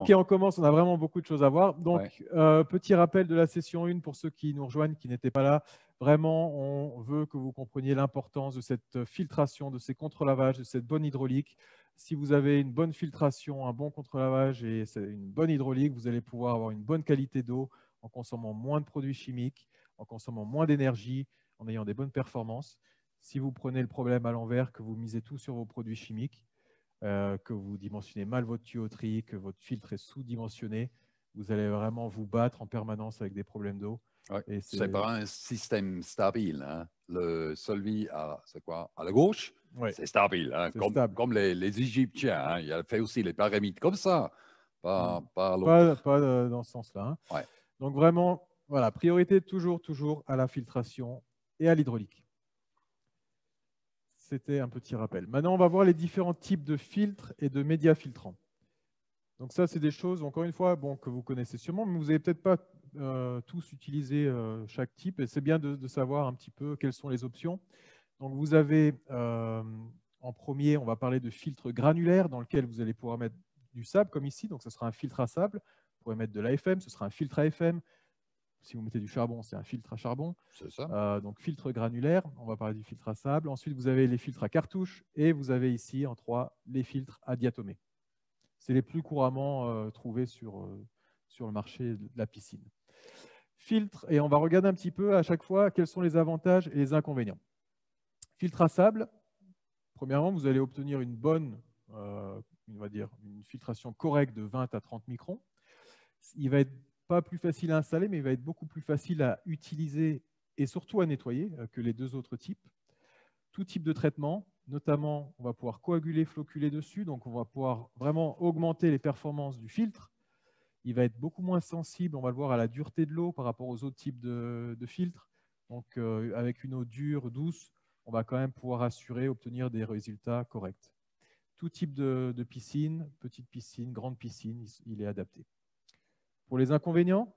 Ok, on commence, on a vraiment beaucoup de choses à voir. Donc, euh, petit rappel de la session 1 pour ceux qui nous rejoignent, qui n'étaient pas là. Vraiment, on veut que vous compreniez l'importance de cette filtration, de ces contre-lavages, de cette bonne hydraulique. Si vous avez une bonne filtration, un bon contre-lavage et une bonne hydraulique, vous allez pouvoir avoir une bonne qualité d'eau en consommant moins de produits chimiques, en consommant moins d'énergie, en ayant des bonnes performances. Si vous prenez le problème à l'envers, que vous misez tout sur vos produits chimiques, euh, que vous dimensionnez mal votre tuyauterie, que votre filtre est sous-dimensionné, vous allez vraiment vous battre en permanence avec des problèmes d'eau. Ce C'est pas un système stable. Hein. Le, celui à, quoi, à la gauche, c'est hein, stable, comme, les, Égyptiens. Hein. il a fait aussi les pyramides comme ça. Pas, hmm. euh, dans ce sens-là. Hein. Donc vraiment, voilà, priorité toujours, toujours à la filtration et à l'hydraulique. C'était un petit rappel. Maintenant, on va voir les différents types de filtres et de médias filtrants. Donc ça, c'est des choses, encore une fois, bon, que vous connaissez sûrement, mais vous n'avez peut-être pas euh, tous utilisé euh, chaque type, et c'est bien de, savoir un petit peu quelles sont les options. Donc vous avez, euh, en premier, on va parler de filtre granulaire, dans lequel vous allez pouvoir mettre du sable, comme ici, donc ce sera un filtre à sable, vous pourrez mettre de l'AFM, ce sera un filtre à FM, si vous mettez du charbon, c'est un filtre à charbon. Euh, donc filtre granulaire, on va parler du filtre à sable. Ensuite, vous avez les filtres à cartouche et vous avez ici en trois les filtres à diatomée. C'est les plus couramment euh, trouvés sur, euh, sur le marché de la piscine. Filtre, et on va regarder un petit peu à chaque fois quels sont les avantages et les inconvénients. Filtre à sable, premièrement, vous allez obtenir une bonne, on va dire, une filtration correcte de 20 à 30 microns. Il va être pas plus facile à installer, mais il va être beaucoup plus facile à utiliser et surtout à nettoyer euh, que les deux autres types. Tout type de traitement, notamment, on va pouvoir coaguler, floculer dessus, donc on va pouvoir vraiment augmenter les performances du filtre. Il va être beaucoup moins sensible, on va le voir, à la dureté de l'eau par rapport aux autres types de, filtres. Donc, euh, avec une eau dure, douce, on va quand même pouvoir assurer, obtenir des résultats corrects. Tout type de, piscine, petite piscine, grande piscine, il est adapté. Pour les inconvénients,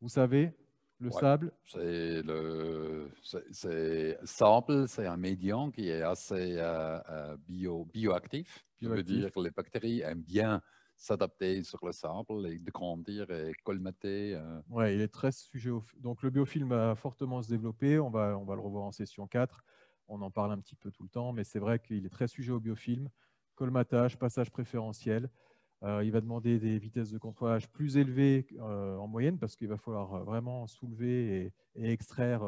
vous savez, le sable C'est le, c'est, sable, c'est un médium qui est assez euh, euh, bio, bioactif. Je veux dire que les bactéries aiment bien s'adapter sur le sable et de grandir et colmater. Euh. Oui, il est très sujet au... Donc le biofilm a fortement se développer. On va, on va le revoir en session 4. On en parle un petit peu tout le temps, mais c'est vrai qu'il est très sujet au biofilm. Colmatage, passage préférentiel. Euh, il va demander des vitesses de contrôlage plus élevées euh, en moyenne parce qu'il va falloir euh, vraiment soulever et, extraire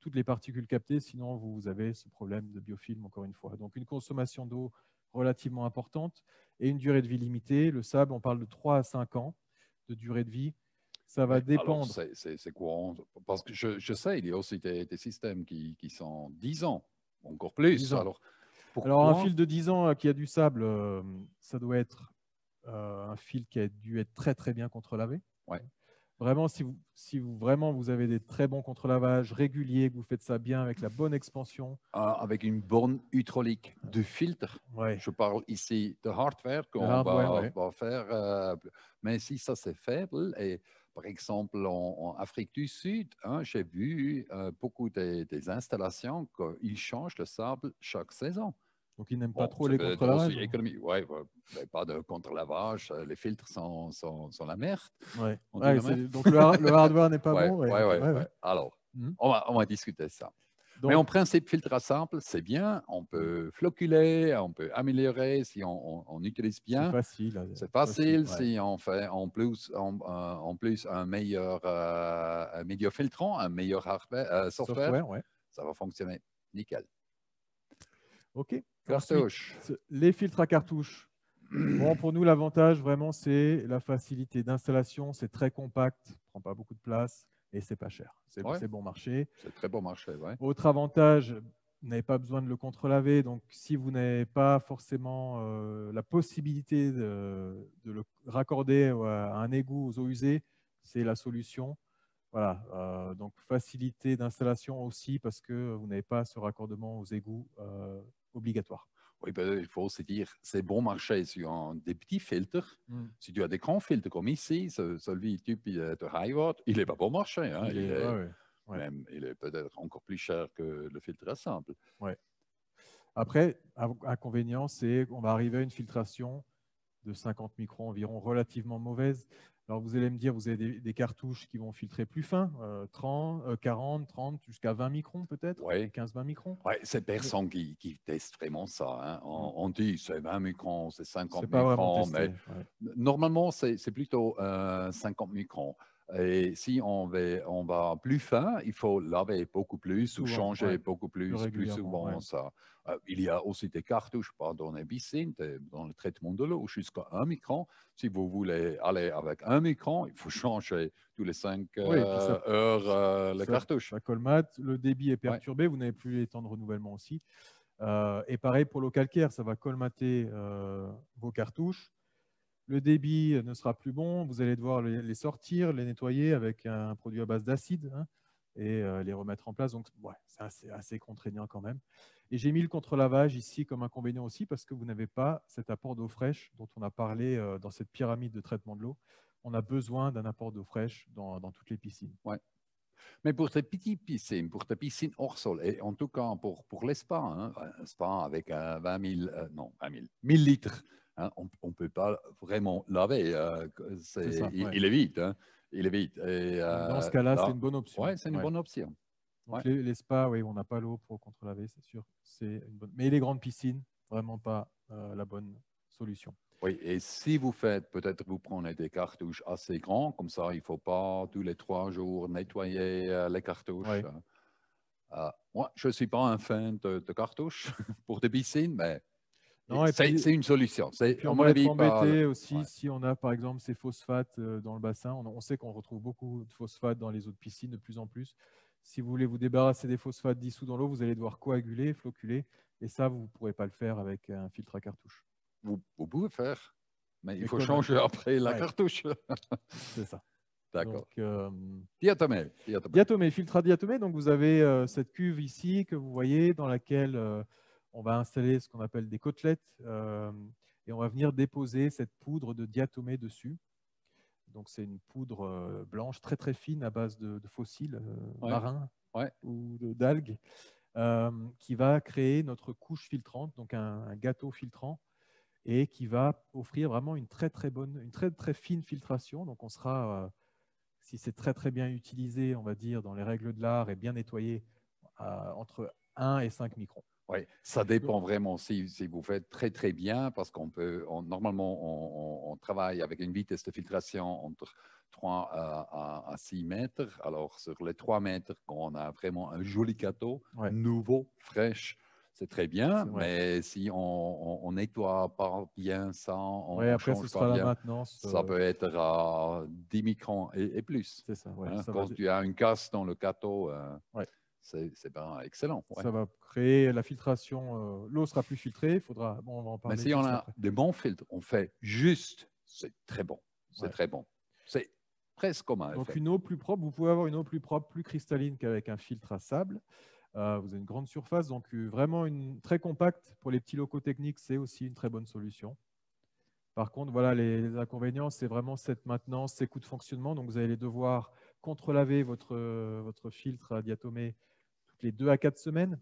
toutes les particules captées, sinon vous avez ce problème de biofilm encore une fois. Donc une consommation d'eau relativement importante et une durée de vie limitée. Le sable, on parle de 3 à 5 ans de durée de vie. Ça va dépendre. C'est courant. Parce que je, sais, il y a aussi des, systèmes qui, sont 10 ans, encore plus. Alors, Alors, un fil de 10 ans qui a du sable, ça doit être euh, un fil qui a dû être très très bien contre-lavé. Vraiment, si vous, vraiment vous avez des très bons contre-lavages réguliers, que vous faites ça bien avec la bonne expansion. Ah, avec une bonne hydraulique de filtre. Je parle ici de hardware qu'on va, faire. Euh, mais si ça c'est faible, et par exemple en, Afrique du Sud, hein, j'ai vu euh, beaucoup des, des installations qu'ils changent le sable chaque saison. Donc, ils n'aiment pas trop les contre-lavages. Hein. Oui, ouais, ben, pas de contre-lavage. Euh, les filtres sont, sont, sont la merde. Ouais. donc, le, le hardware n'est pas bon. Alors, oui. Hum. Alors, on, va, on va discuter de ça. Mais en principe, filtre à simple, c'est bien. On peut floculer, on peut améliorer si on, on, utilise bien. C'est facile. Euh, c'est facile, si on fait en plus, en, euh, plus un meilleur, euh, filtrant, un meilleur software. Ça va fonctionner nickel. OK les filtres à cartouches. Bon, pour nous, l'avantage vraiment, c'est la facilité d'installation. C'est très compact, ne prend pas beaucoup de place et c'est pas cher. C'est c'est bon marché. C'est très bon marché. Ouais. Autre avantage, vous n'avez pas besoin de le contre-laver. Donc, si vous n'avez pas forcément euh, la possibilité de, le raccorder euh, à un égout aux eaux usées, c'est la solution. Voilà, euh, donc facilité d'installation aussi parce que vous n'avez pas ce raccordement aux égouts obligatoire. Oui, ben, il faut se dire, c'est bon marché sur des petits filtres. Mm. Si tu as des grands filtres comme ici, celui type high il n'est pas bon marché. Hein. Il, est, peut-être encore plus cher que le filtre à simple. Après, inconvénient, c'est qu'on va arriver à une filtration de 50 microns environ relativement mauvaise. Alors vous allez me dire, vous avez des, cartouches qui vont filtrer plus fin, 30, 40, 30, jusqu'à 20 microns peut-être 15-20 microns Oui, c'est personne qui, qui, teste vraiment ça. Hein. Hum. On, dit c'est 20 microns, c'est 50 microns. mais Normalement, c'est plutôt 50 euh, microns. Et si on va, plus fin, il faut laver beaucoup plus ou changer beaucoup plus, plus souvent. Ça. Euh, il y a aussi des cartouches, pardon, dans les piscines, dans le traitement de l'eau, jusqu'à un micron. Si vous voulez aller avec un micron, il faut changer tous les 5 euh, heures euh, les la cartouche. Ça colmate, le débit est perturbé, vous n'avez plus les temps de renouvellement aussi. et pareil pour l'eau calcaire, ça va colmater vos cartouches le débit ne sera plus bon, vous allez devoir les sortir, les nettoyer avec un produit à base d'acide hein, et euh, les remettre en place. Donc, c'est assez, contraignant quand même. Et j'ai mis le contre-lavage ici comme inconvénient aussi parce que vous n'avez pas cet apport d'eau fraîche dont on a parlé euh, dans cette pyramide de traitement de l'eau. On a besoin d'un apport d'eau fraîche dans, toutes les piscines. Mais pour tes petites piscines, pour ta piscines hors sol, en tout cas pour, pour les spas, hein, un spa avec 20 euh, 000, non, 1000 litres Hein, on ne peut pas vraiment laver. Euh, il, est vite. il est hein, euh, Dans ce cas-là, c'est une bonne option. Oui, c'est une bonne option. Les, spas, oui, on n'a pas l'eau pour contre-laver, c'est sûr. Une bonne... Mais les grandes piscines, vraiment pas euh, la bonne solution. Oui, et si vous faites, peut-être vous prenez des cartouches assez grands, comme ça, il ne faut pas tous les trois jours nettoyer les cartouches. moi, je ne suis pas un fan de cartouches pour des piscines, mais c'est une solution. on va être aussi si on a par exemple ces phosphates euh, dans le bassin. On, sait qu'on retrouve beaucoup de phosphates dans les eaux de piscine de plus en plus. Si vous voulez vous débarrasser des phosphates dissous dans l'eau, vous allez devoir coaguler, floculer. Et ça, vous ne pourrez pas le faire avec un filtre à cartouche. Vous, vous pouvez faire, mais, il faut changer après la cartouche. C'est ça. D'accord. Euh, diatomée. Diatomée. filtre à diatomée. Donc vous avez euh, cette cuve ici que vous voyez dans laquelle... Euh, on va installer ce qu'on appelle des côtelettes euh, et on va venir déposer cette poudre de diatomée dessus. Donc c'est une poudre euh, blanche très très fine à base de, fossiles euh, marins ou d'algues qui va créer notre couche filtrante, donc un, gâteau filtrant et qui va offrir vraiment une très très bonne, une très très fine filtration. Donc on sera, si c'est très très bien utilisé, on va dire dans les règles de l'art et bien nettoyé, entre 1 et 5 microns. Oui, ça mmh. dépend vraiment si, vous faites très très bien, parce qu'on peut, normalement, on, travaille avec une vitesse de filtration entre 3 à, 6 mètres. Alors, sur les 3 mètres, quand on a vraiment un joli gâteau, nouveau, fraîche, c'est très bien, mais si on, ne nettoie pas bien ça, on après, pas sera bien, la euh, ça peut être à 10 microns et, plus. C'est ça, ouais, hein. Quand tu as une casse dans le gâteau, euh, c'est pas excellent. Ça va créer la filtration, euh, l'eau sera plus filtrée, il faudra... Bon, on en parler. Mais si on a des bons filtres, on fait juste, c'est très bon, c'est très bon. C'est presque comme un Donc une eau plus propre, vous pouvez avoir une eau plus propre, plus cristalline qu'avec un filtre à sable. Euh, vous avez une grande surface, donc euh, vraiment une, très compacte pour les petits locaux techniques, c'est aussi une très bonne solution. Par contre, voilà, les, inconvénients, c'est vraiment cette maintenance, ces coûts de fonctionnement. Donc, vous allez devoir contre-laver votre, votre filtre à diatomée les 2 à 4 semaines.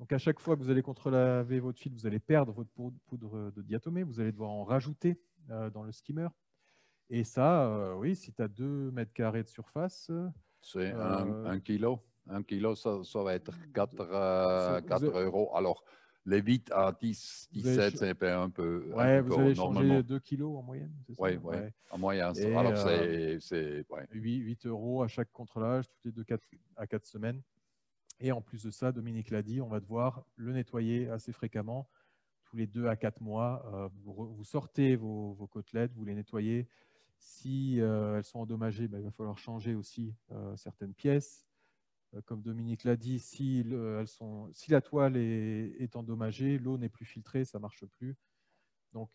Donc à chaque fois que vous allez contre laver votre fil, vous allez perdre votre poudre de diatomée, vous allez devoir en rajouter euh, dans le skimmer. Et ça, euh, oui, si tu as 2 mètres carrés de surface... C'est 1 euh, kilo. 1 kilo, ça, va être 4, euros. Alors, les 8 à 10, 17, c'est un peu. Ouais, vous allez changer 2 kg en moyenne. Oui, oui, en moyenne. Alors, c'est. Ouais. 8, 8, euros à chaque contrelage, toutes les 2 à 4 semaines. Et en plus de ça, Dominique l'a dit, on va devoir le nettoyer assez fréquemment, tous les deux à 4 mois. Euh, vous, sortez vos, côtelettes, vous les nettoyez. Si euh, elles sont endommagées, bah, il va falloir changer aussi euh, certaines pièces. Comme Dominique l'a dit, si, elles sont, si, la toile est, est endommagée, l'eau n'est plus filtrée, ça ne marche plus. Donc,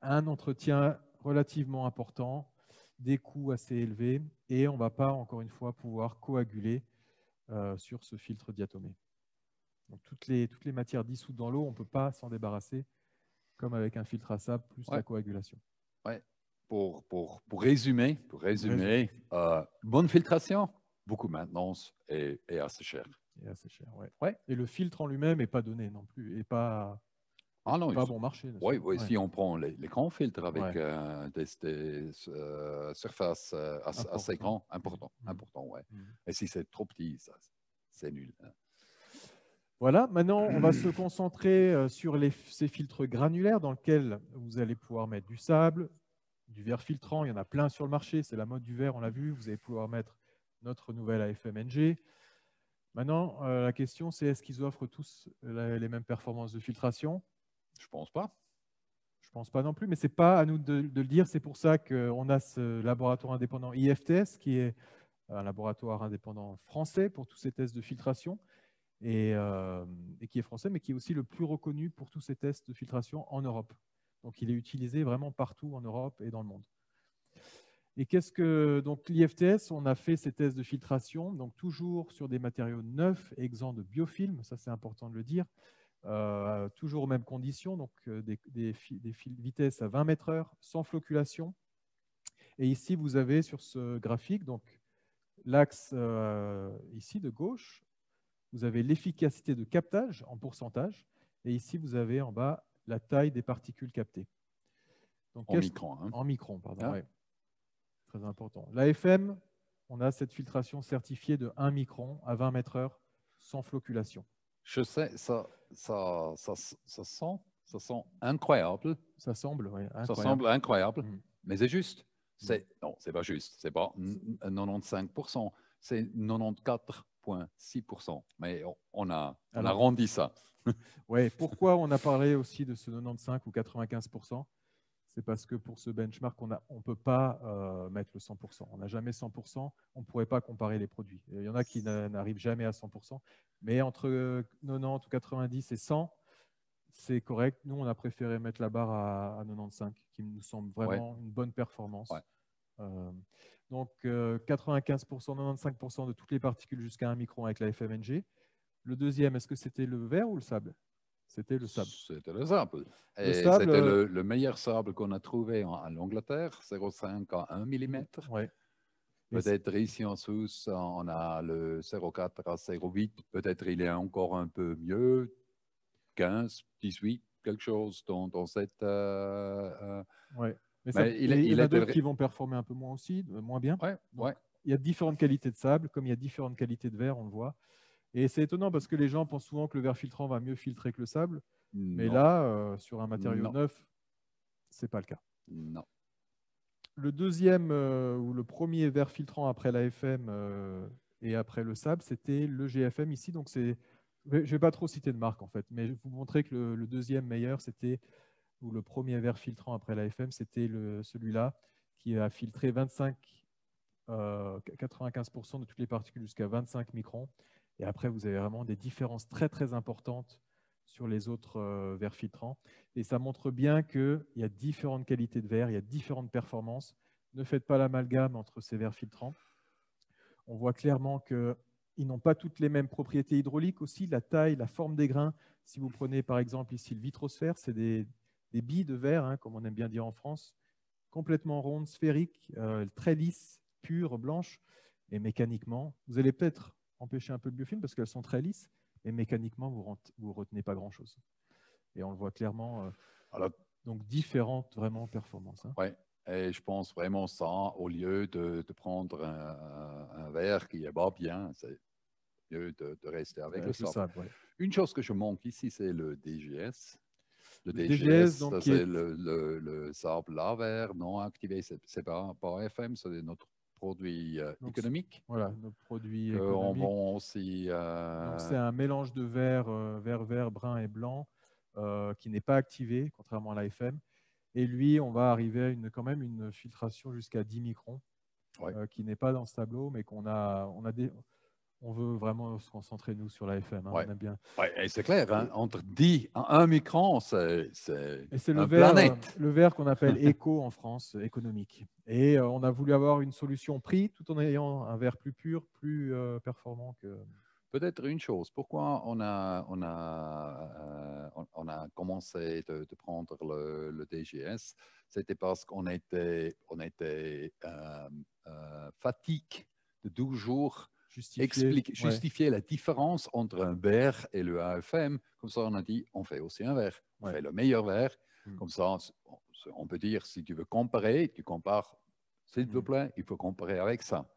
un entretien relativement important, des coûts assez élevés, et on ne va pas, encore une fois, pouvoir coaguler euh, sur ce filtre diatomé. toutes, les, toutes les matières dissoutes dans l'eau, on ne peut pas s'en débarrasser, comme avec un filtre à sable plus la coagulation. Ouais. Pour, pour, pour résumer, pour résumer, euh, bonne filtration, beaucoup de maintenance et, et assez cher. Et assez cher, ouais. ouais. Et le filtre en lui-même n'est pas donné non plus, et pas ah non, pas bon marché. Oui, si on prend les, grands filtres avec euh, des, euh, surfaces euh, assez grandes, important, mmh. mmh. Et si c'est trop petit, c'est nul. Hein. Voilà, maintenant on va se concentrer sur ces filtres granulaires dans lesquels vous allez pouvoir mettre du sable, du verre filtrant, il y en a plein sur le marché, c'est la mode du verre, on l'a vu, vous allez pouvoir mettre notre nouvelle AFMNG. Maintenant, la question c'est est-ce qu'ils offrent tous les mêmes performances de filtration je pense pas. Je pense pas non plus, mais c'est pas à nous de, le dire. C'est pour ça qu'on a ce laboratoire indépendant IFTS, qui est un laboratoire indépendant français pour tous ces tests de filtration, euh, et, qui est français, mais qui est aussi le plus reconnu pour tous ces tests de filtration en Europe. Donc il est utilisé vraiment partout en Europe et dans le monde. Et qu'est-ce que donc l'IFTS On a fait ces tests de filtration, donc toujours sur des matériaux neufs, exempts de biofilm. Ça c'est important de le dire. Euh, toujours aux mêmes conditions, donc euh, des, des, vitesse à 20 mètres heure, sans floculation. Et ici, vous avez sur ce graphique, donc l'axe euh, ici de gauche, vous avez l'efficacité de captage en pourcentage, et ici, vous avez en bas la taille des particules captées. en micron. Hein. En micron, pardon. Ah. Très important. L'AFM, on a cette filtration certifiée de 1 micron à 20 mètres heure sans floculation. Je sais, ça, ça, ça, sent, incroyable. Ça semble, Ça semble incroyable, mm-hmm. mais c'est juste. Mm-hmm. C'est, non, c'est pas juste. C'est pas 95%, c'est 94,6%. Mais on, a, rendu ça. oui, pourquoi on a parlé aussi de ce 95 ou 95% c'est parce que pour ce benchmark, on ne peut pas euh, mettre le 100%. On n'a jamais 100%, on ne pourrait pas comparer les produits. Il y en a qui n'arrivent jamais à 100%, mais entre 90 ou 90 et 100, c'est correct. Nous, on a préféré mettre la barre à, 95, qui nous semble vraiment une bonne performance. Euh, donc, 95%, euh, 95% de toutes les particules jusqu'à 1 micron avec la FMNG. Le deuxième, est-ce que c'était le verre ou le sable c'était le sable. C'était le sable. C'était euh, le, meilleur sable qu'on a trouvé en, Angleterre, 0,5 à 1 mm. Peut-être ici en dessous on a le 0,4 à 0,8. Peut-être il est encore un peu mieux, 15, 18, quelque chose dans, dans cette. Euh, euh, il, y en a d'autres qui vont performer un peu moins aussi, moins bien. Ouais, ouais. Il y a différentes qualités de sable, comme il y a différentes qualités de verre, on le voit. Et c'est étonnant parce que les gens pensent souvent que le verre filtrant va mieux filtrer que le sable. Mais là, euh, sur un matériau neuf, neuf, c'est pas le cas. Non. Le deuxième euh, ou le premier verre filtrant après la FM euh, et après le sable, c'était le GFM ici. Donc c'est, je vais pas trop citer de marque en fait, mais je vais vous montrer que le, deuxième meilleur, c'était ou le premier verre filtrant après la FM, c'était celui-là qui a filtré 25, 95% de toutes les particules jusqu'à 25 microns et après, vous avez vraiment des différences très très importantes sur les autres euh, verres filtrants. Et ça montre bien qu'il y a différentes qualités de verre, il y a différentes performances. Ne faites pas l'amalgame entre ces verres filtrants. On voit clairement qu'ils n'ont pas toutes les mêmes propriétés hydrauliques aussi, la taille, la forme des grains. Si vous prenez par exemple ici le vitrosphère, c'est des, billes de verre, hein, comme on aime bien dire en France, complètement rondes, sphériques, euh, très lisses, pures, blanches. Et mécaniquement, vous allez peut-être empêcher un peu le biofilm parce qu'elles sont très lisses et mécaniquement, vous ne retenez pas grand-chose. Et on le voit clairement. Euh, donc, différentes vraiment performances. Hein. Et je pense vraiment ça, au lieu de, prendre un, verre qui n'est pas bien, c'est mieux de, rester avec le sable. Une chose que je manque ici, c'est le DGS. Le, DGS, c'est le, le, le, verre non activé, c'est pas, pas FM, c'est notre produits euh, économiques. Voilà, nos produits euh, économiques. Euh, c'est un mélange de verre, vert, vert, brun et blanc qui n'est pas activé, contrairement à l'AFM. Et lui, on va arriver à une, quand même une filtration jusqu'à 10 microns, qui n'est pas dans ce tableau, mais qu'on a, on a des, on veut vraiment se concentrer, nous, sur la FM. Hein, bien... Ouais, c'est clair, hein, entre 10, 1 micron, c'est planète. Euh, le verre qu'on appelle éco en France, économique. Et euh, on a voulu avoir une solution prix tout en ayant un verre plus pur, plus euh, performant que... Peut-être une chose, pourquoi on a, on a, on, a commencé de, prendre le, DGS C'était parce qu'on était, on était fatigué de 12 jours justifier, Explique, justifier la différence entre un verre et le AFM. Comme ça, on a dit, on fait aussi un verre. On fait le meilleur verre. Hmm. Comme ça, on, peut dire, si tu veux comparer, tu compares, s'il te hmm. plaît, il faut comparer avec ça.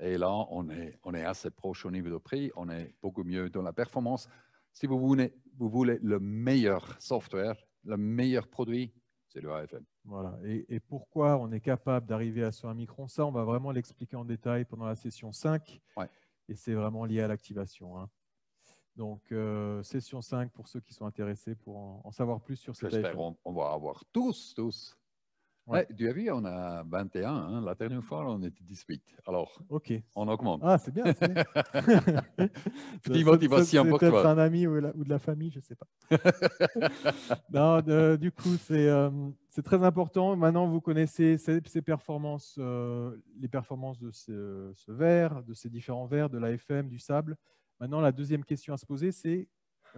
Et là, on est, on est assez proche au niveau de prix, on est beaucoup mieux dans la performance. Si vous vous voulez le meilleur software, le meilleur produit, le AFM. Voilà. Et, pourquoi on est capable d'arriver à ce 1 micron Ça, on va vraiment l'expliquer en détail pendant la session 5. Et c'est vraiment lié à l'activation. Hein. Donc, euh, session 5 pour ceux qui sont intéressés pour en, savoir plus sur cette J'espère On va avoir tous, tous Ouais. Eh, tu as vu, on a 21. Hein. La dernière fois, on était 18. Alors, on augmente. Ah, c'est bien. Petite motivation pour Peut-être un ami ou, de la famille, je ne sais pas. non, du coup, euh, c'est très important. Maintenant, vous connaissez ces, performances, euh, les performances de ce, ce, verre, de ces différents verres, de l'AFM, du sable. Maintenant, la deuxième question à se poser, c'est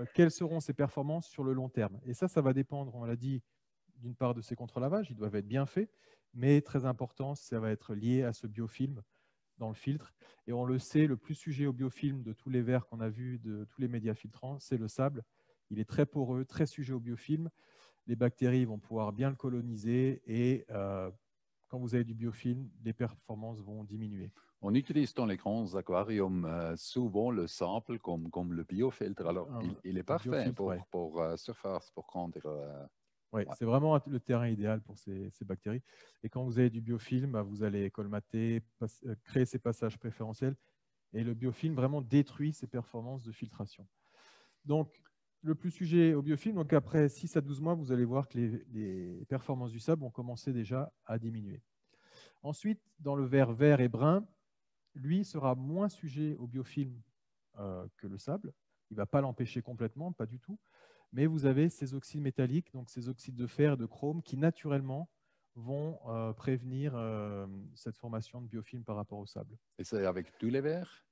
euh, quelles seront ces performances sur le long terme Et ça, ça va dépendre, on l'a dit, d'une part de ces contre-lavages, ils doivent être bien faits, mais très important, ça va être lié à ce biofilm dans le filtre. Et on le sait, le plus sujet au biofilm de tous les verres qu'on a vus, de tous les médias filtrants, c'est le sable. Il est très poreux, très sujet au biofilm. Les bactéries vont pouvoir bien le coloniser et euh, quand vous avez du biofilm, les performances vont diminuer. On utilise dans les grands aquariums euh, souvent le sample comme, comme le biofiltre. Alors, il, est parfait pour, pour, euh, surface, pour grandir c'est vraiment le terrain idéal pour ces, bactéries. Et quand vous avez du biofilm, bah, vous allez colmater, euh, créer ces passages préférentiels. Et le biofilm vraiment détruit ces performances de filtration. Donc, le plus sujet au biofilm, donc après 6 à 12 mois, vous allez voir que les, performances du sable ont commencé déjà à diminuer. Ensuite, dans le verre vert et brun, lui sera moins sujet au biofilm euh, que le sable. Il ne va pas l'empêcher complètement, pas du tout, mais vous avez ces oxydes métalliques, donc ces oxydes de fer et de chrome, qui naturellement vont euh, prévenir euh, cette formation de biofilm par rapport au sable. Et c'est avec tous les verts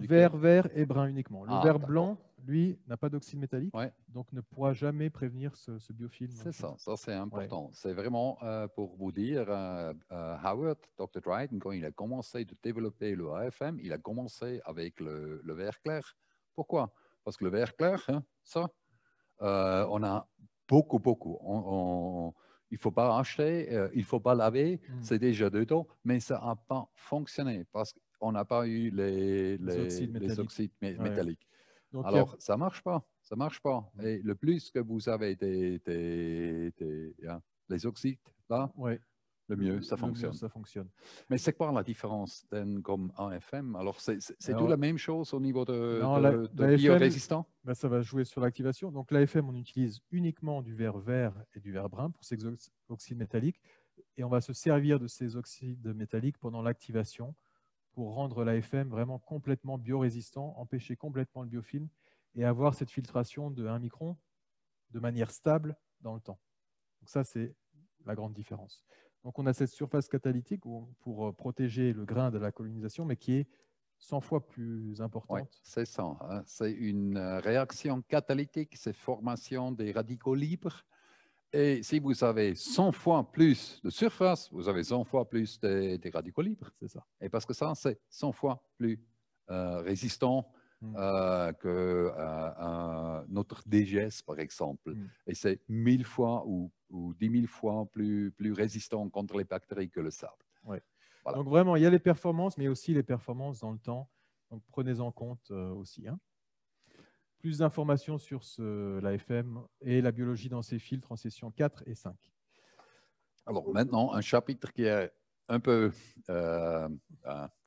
Vert, vert et brun uniquement. Le ah, vert blanc, lui, n'a pas d'oxyde métallique, donc ne pourra jamais prévenir ce, biofilm. C'est ça, ça c'est important. C'est vraiment euh, pour vous dire, Howard, Dr. Dryden, quand il a commencé de développer le AFM, il a commencé avec le, vert clair. Pourquoi Parce que le vert clair, hein, ça, euh, on a beaucoup, beaucoup. On, il ne faut pas acheter, euh, il ne faut pas laver, mm. c'est déjà dedans, mais ça n'a pas fonctionné parce qu'on n'a pas eu les, oxydes métalliques. Alors, ça ne marche pas. Ça marche pas. Mm. Et le plus que vous avez des, hein, les oxydes là, le mieux, ça fonctionne. ça fonctionne. Mais c'est quoi la différence d'un comme AFM Alors, c'est tout la même chose au niveau de, non, bah, Ça va jouer sur l'activation. Donc, l'AFM, on utilise uniquement du verre vert et du verre brun pour ces oxydes métalliques. Et on va se servir de ces oxydes métalliques pendant l'activation pour rendre l'AFM vraiment complètement biorésistant, empêcher complètement le biofilm et avoir cette filtration de 1 micron de manière stable dans le temps. Donc ça, c'est la grande différence. Donc on a cette surface catalytique pour euh, protéger le grain de la colonisation, mais qui est 100 fois plus importante. c'est ça. Hein. C'est une euh, réaction catalytique, c'est formation des radicaux libres. Et si vous avez 100 fois plus de surface, vous avez 100 fois plus des, radicaux libres. C'est ça. Et parce que ça, c'est 100 fois plus euh, résistant Mmh. Euh, que euh, notre DGS, par exemple. Mmh. Et c'est mille fois ou, dix mille fois plus, plus résistant contre les bactéries que le sable. Donc vraiment, il y a les performances, mais aussi les performances dans le temps. Donc prenez en compte euh, aussi. Hein. Plus d'informations sur la l'AFM et la biologie dans ces filtres en session 4 et 5. Alors maintenant, un chapitre qui est un peu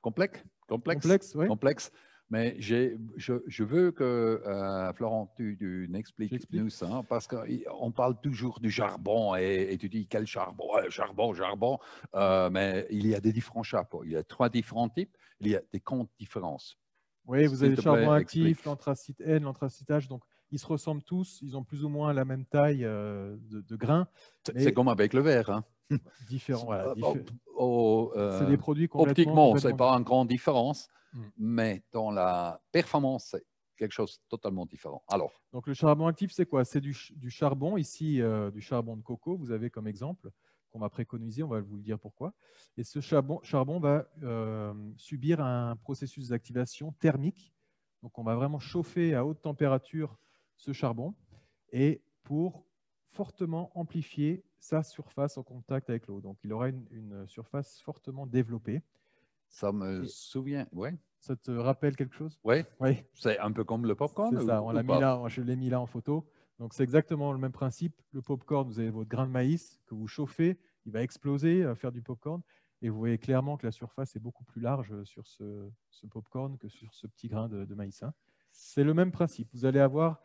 complexe, complexe, complexe mais je, veux que, euh, Florent, tu, tu expliques nous ça, parce qu'on parle toujours du charbon et, tu dis quel charbon, charbon, charbon, euh, mais il y a des différents chapeaux. Il y a trois différents types, il y a des comptes différences. Oui, vous avez le charbon actif, l'anthracite N, H, donc ils se ressemblent tous, ils ont plus ou moins la même taille euh, de, grains. grain. C'est comme avec le verre. Hein. Différents. Voilà, euh, des produits Optiquement, ce n'est pas une grande différence, hmm. mais dans la performance, c'est quelque chose de totalement différent. Alors. Donc le charbon actif, c'est quoi C'est du, charbon, ici, euh, du charbon de coco, vous avez comme exemple qu'on va préconiser, on va vous le dire pourquoi. Et ce charbon, charbon va euh, subir un processus d'activation thermique. Donc on va vraiment chauffer à haute température ce charbon et pour fortement amplifier sa surface en contact avec l'eau. Donc, il aura une, surface fortement développée. Ça me souvient, ouais. Ça te rappelle quelque chose Oui. C'est un peu comme le popcorn. C'est ça, on l'a mis là, je l'ai mis là en photo. Donc, c'est exactement le même principe. Le popcorn, vous avez votre grain de maïs que vous chauffez, il va exploser, faire du popcorn. Et vous voyez clairement que la surface est beaucoup plus large sur ce, popcorn que sur ce petit grain de, maïs. Hein. C'est le même principe. Vous allez avoir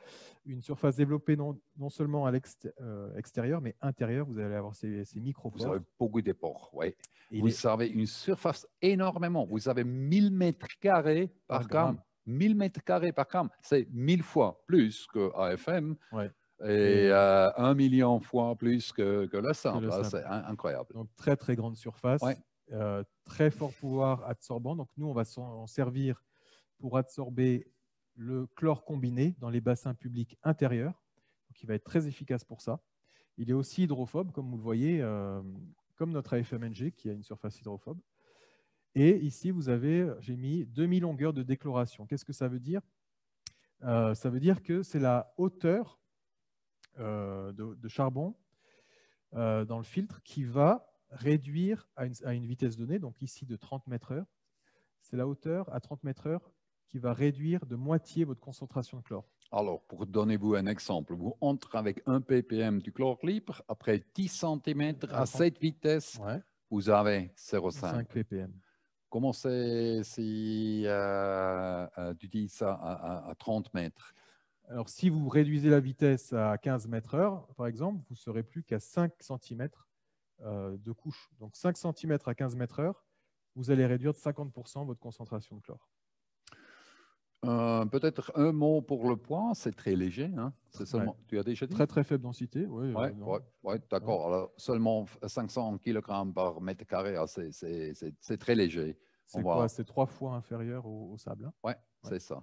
une surface développée non, seulement à l'extérieur, euh, mais intérieur. Vous allez avoir ces, ces micro-pores. Vous avez beaucoup de pores, vous avez une surface énormément. Vous avez 1000 mètres carrés par, ah, gramme. 1000 mètres carrés par gramme, c'est 1000 fois plus que AFM. Et 1 euh, euh, un million fois plus que, que la simple. Ah, c'est incroyable. Donc, très, très grande surface. très fort pouvoir absorbant. Donc, nous, on va s'en servir pour absorber le chlore combiné dans les bassins publics intérieurs. Donc, il va être très efficace pour ça. Il est aussi hydrophobe, comme vous le voyez, euh, comme notre AFMNG qui a une surface hydrophobe. Et ici, vous avez, j'ai mis demi-longueur de déchloration. Qu'est-ce que ça veut dire euh, Ça veut dire que c'est la hauteur euh, de, charbon dans le filtre qui va réduire à une, à une vitesse donnée, donc ici de 30 mètres heure, c'est la hauteur à 30 mètres heure qui va réduire de moitié votre concentration de chlore. Alors, pour donner vous un exemple, vous entrez avec 1 ppm du chlore libre, après 10 cm à 7 vitesses, vous avez 0,5 ppm. Comment c'est si euh, euh, tu dis ça à, 30 mètres Alors, si vous réduisez la vitesse à 15 mètres heure, par exemple, vous ne serez plus qu'à 5 cm euh, de couche. Donc, 5 cm à 15 mètres heure, vous allez réduire de 50% votre concentration de chlore. Euh, peut-être un mot pour le poids, c'est très léger. Hein Tu as déjà Très très faible densité, oui. Ouais, euh, d'accord. seulement 500 kg par mètre carré, ah, c'est très léger. C'est trois fois inférieur au, sable. Hein? c'est ça.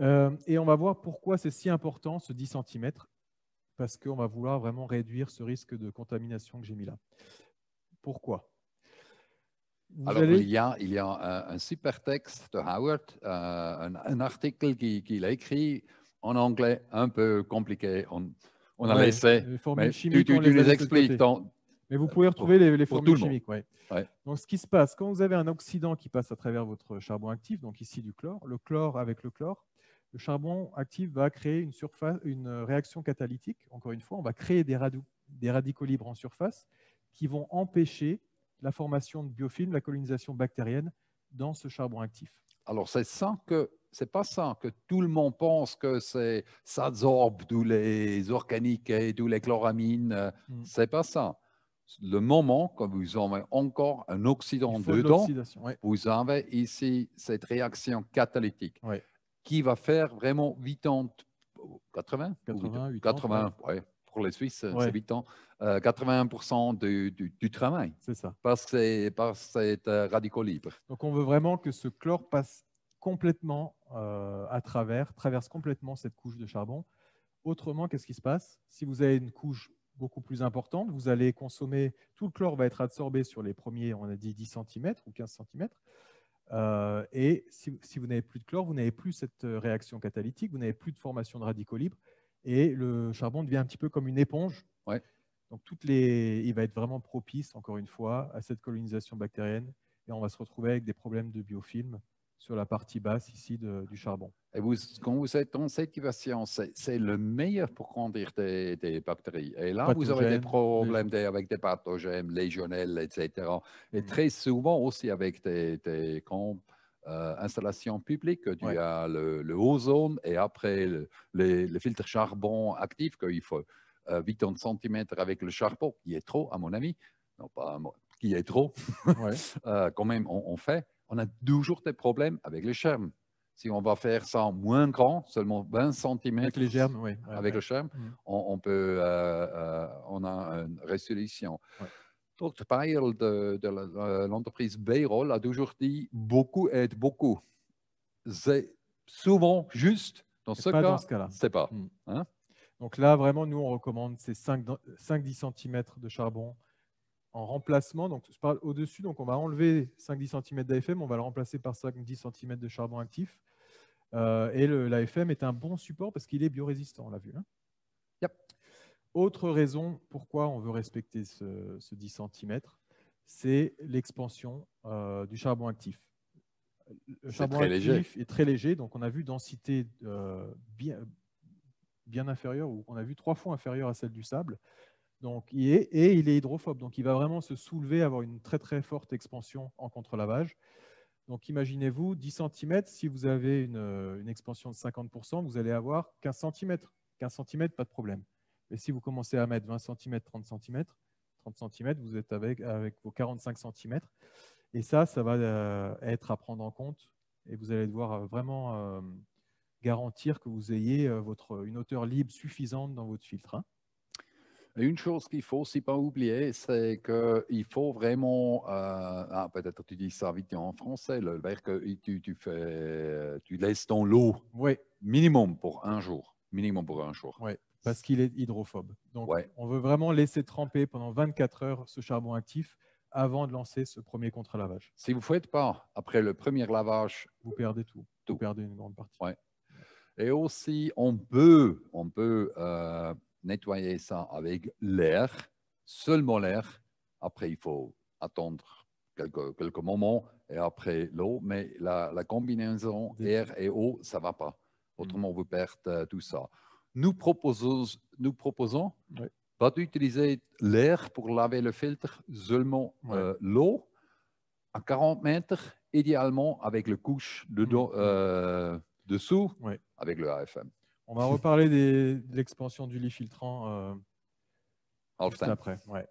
Euh, et on va voir pourquoi c'est si important ce 10 cm, parce qu'on va vouloir vraiment réduire ce risque de contamination que j'ai mis là. Pourquoi alors, il y a, il y a euh, un, super texte de Howard, euh, un, article qu'il a écrit en anglais, un peu compliqué. On, a laissé. Les mais tu, les expliques. Mais vous pouvez euh, retrouver les, formules chimiques. Donc, ce qui se passe, quand vous avez un oxydant qui passe à travers votre charbon actif, donc ici du chlore, le chlore avec le chlore, le charbon actif va créer une, surface, une réaction catalytique. Encore une fois, on va créer des, des radicaux libres en surface qui vont empêcher la formation de biofilms, la colonisation bactérienne dans ce charbon actif. Alors, c'est ça que c'est pas ça que tout le monde pense que c'est ça absorbe tous les organiques et tous les chloramines. Hmm. C'est pas ça. Le moment que vous avez encore un oxydant dedans, vous avez ici cette réaction catalytique qui va faire vraiment 80, 80, 80, 80, les Suisses, euh, ouais. Euh, c'est 80% du, travail. C'est ça. Par, ces, euh, radicaux libre. Donc on veut vraiment que ce chlore passe complètement à travers, traverse complètement cette couche de charbon. Autrement, qu'est-ce qui se passe Si vous avez une couche beaucoup plus importante, vous allez consommer, tout le chlore va être absorbé sur les premiers, on a dit 10 cm ou 15 cm. et si, si vous n'avez plus de chlore, vous n'avez plus cette réaction catalytique, vous n'avez plus de formation de radicaux libres et le charbon devient un petit peu comme une éponge. Donc toutes les, il va être vraiment propice, encore une fois, à cette colonisation bactérienne, et on va se retrouver avec des problèmes de biofilm sur la partie basse ici du charbon. Et vous, quand vous êtes dans cette situation, c'est le meilleur pour conduire des, bactéries. Et là, vous aurez des problèmes avec des pathogènes, légionnelles, etc. Et mm. très souvent aussi avec des, des euh, installation publique, tu euh, as le, ozone et après le, les, filtres charbon actifs qu'il faut 80 euh, cm avec le charbon, qui est trop à mon avis, non pas qui est trop, quand même on, fait, on a toujours des problèmes avec les germes. Si on va faire ça en moins grand, seulement 20 cm avec les germes, avec le charme mm. on, on, peut, on a une résolution le père de, euh, l'entreprise Bayroll a toujours dit beaucoup aide beaucoup. C'est souvent juste. Dans ce cas, là C'est pas. Mmh. Hein. Donc là, vraiment, nous, on recommande ces 5-10 cm de charbon en remplacement. Donc, je parle au-dessus. Donc, on va enlever 5-10 cm d'AFM. On va le remplacer par 5-10 cm de charbon actif. Euh, et l'AFM est un bon support parce qu'il est biorésistant, on l'a vu. Hein autre raison pourquoi on veut respecter ce, 10 cm, c'est l'expansion euh, du charbon actif. Le charbon actif est très léger, donc on a vu densité euh, bien, bien inférieure, ou on a vu trois fois inférieure à celle du sable. Donc, il est, et il est hydrophobe, donc il va vraiment se soulever, avoir une très très forte expansion en contre-lavage. Donc imaginez-vous, 10 cm, si vous avez une, une expansion de 50%, vous allez avoir 15 cm. 15 cm, pas de problème. Mais si vous commencez à mettre 20 cm, 30 cm, 30 cm, vous êtes avec, avec vos 45 cm. Et ça, ça va euh, être à prendre en compte. Et vous allez devoir euh, vraiment euh, garantir que vous ayez votre, une hauteur libre suffisante dans votre filtre. Hein. Une chose qu'il faut aussi pas oublier, c'est qu'il faut vraiment, ah, peut-être tu dis ça vite en français, le verre que tu, tu, fais, tu laisses dans l'eau. Oui. Minimum pour un jour. Minimum pour un jour. Oui parce qu'il est hydrophobe. Donc, on veut vraiment laisser tremper pendant 24 heures ce charbon actif avant de lancer ce premier contre-lavage. Si vous ne faites pas après le premier lavage, vous perdez tout. Vous perdez une grande partie. Et aussi, on peut, on peut euh, nettoyer ça avec l'air, seulement l'air. Après, il faut attendre quelques, quelques moments et après l'eau. Mais la, la combinaison air et eau, ça ne va pas. Mmh. Autrement, vous perdez euh, tout ça nous proposons, nous proposons pas d'utiliser l'air pour laver le filtre, seulement euh, l'eau à 40 mètres, idéalement avec le couche de, mm-hmm. euh, dessous, avec le AFM. On va reparler des, de l'expansion du lit filtrant euh, après. Ouais.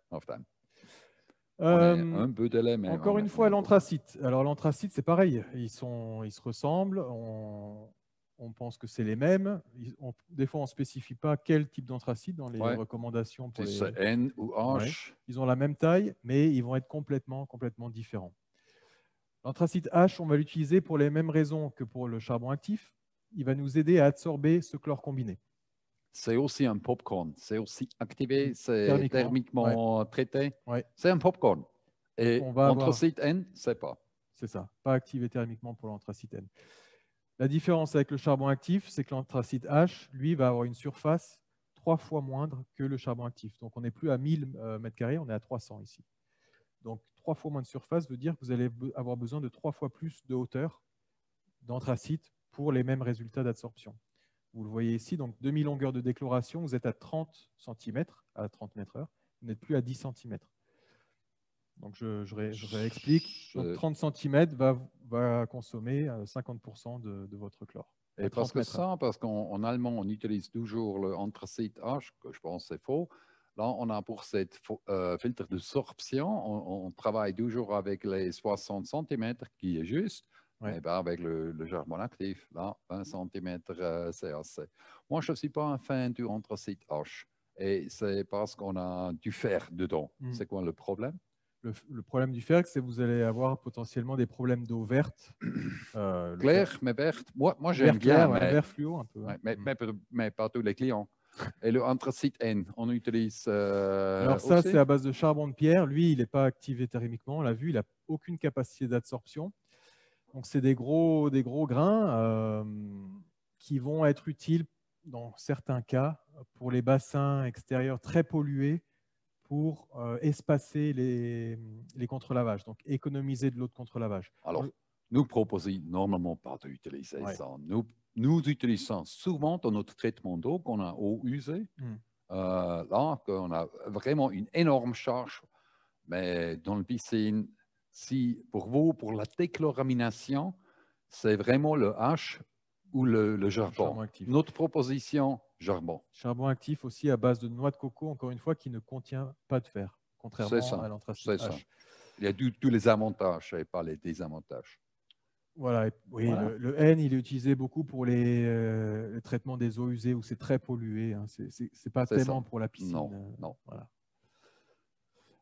Euh, un peu Encore une fois, l'anthracite. Alors l'anthracite, c'est pareil. Ils, sont, ils se ressemblent. On, on pense que c'est les mêmes. des fois, on ne spécifie pas quel type d'anthracite dans les recommandations. C'est N ou H. Ils ont la même taille, mais ils vont être complètement, complètement différents. L'anthracite H, on va l'utiliser pour les mêmes raisons que pour le charbon actif. Il va nous aider à absorber ce chlore combiné. C'est aussi un popcorn. C'est aussi activé, mm. c'est thermiquement, traité. C'est un popcorn. Et l'anthracite N, c'est pas. C'est ça, pas activé thermiquement pour l'anthracite N. La différence avec le charbon actif, c'est que l'anthracite H, lui, va avoir une surface trois fois moindre que le charbon actif. Donc on n'est plus à 1000 euh, m2, on est à 300 ici. Donc trois fois moins de surface veut dire que vous allez avoir besoin de trois fois plus de hauteur d'anthracite pour les mêmes résultats d'absorption. Vous le voyez ici, donc demi-longueur de décloration, vous êtes à 30 cm, à 30 mètres heure, vous n'êtes plus à 10 cm. Donc je, je, réexplique. 30 cm va, va consommer 50% euh, de, de, votre chlore. Et parce que ça, parce qu'en allemand, on utilise toujours le anthracite H, que je pense c'est faux. Là, on a pour cette euh, filtre de sorption, on, travaille toujours avec les 60 cm, qui est juste, et avec le, le charbon actif, là, 20 cm euh, c'est assez. Moi, je ne suis pas un fan du anthracite H. Et c'est parce qu'on a du fer dedans. Mm. C'est quoi le problème le, problème du fer, c'est que vous allez avoir potentiellement des problèmes d'eau verte. Euh, claire, mais verte. Moi, moi j'aime bien. Mais... Vert fluo, un peu. mais, mm. mais, pas tous les clients. Et le anthracite N, on utilise. Euh, Alors, ça, c'est à base de charbon de pierre. Lui, il n'est pas activé thermiquement. On l'a vu, il n'a aucune capacité d'absorption. Donc, c'est des gros, des gros grains euh, qui vont être utiles dans certains cas pour les bassins extérieurs très pollués pour euh, espacer les, les lavages donc économiser de l'eau de contre-lavage. Alors, nous proposons normalement pas d'utiliser ça. Nous, nous utilisons souvent dans notre traitement d'eau qu'on a eau usée, hmm. euh, là, qu'on a vraiment une énorme charge. Mais dans le piscine, si pour vous, pour la déchloramination, c'est vraiment le H ou le, charbon. Notre proposition, charbon. Charbon actif aussi à base de noix de coco, encore une fois, qui ne contient pas de fer, contrairement à l'anthracite Il y a tous les avantages et pas les désavantages. Voilà, Le, N, il est utilisé beaucoup pour euh, les, traitements des eaux usées où c'est très pollué. Hein. Ce n'est pas tellement pour la piscine. Non, euh, non.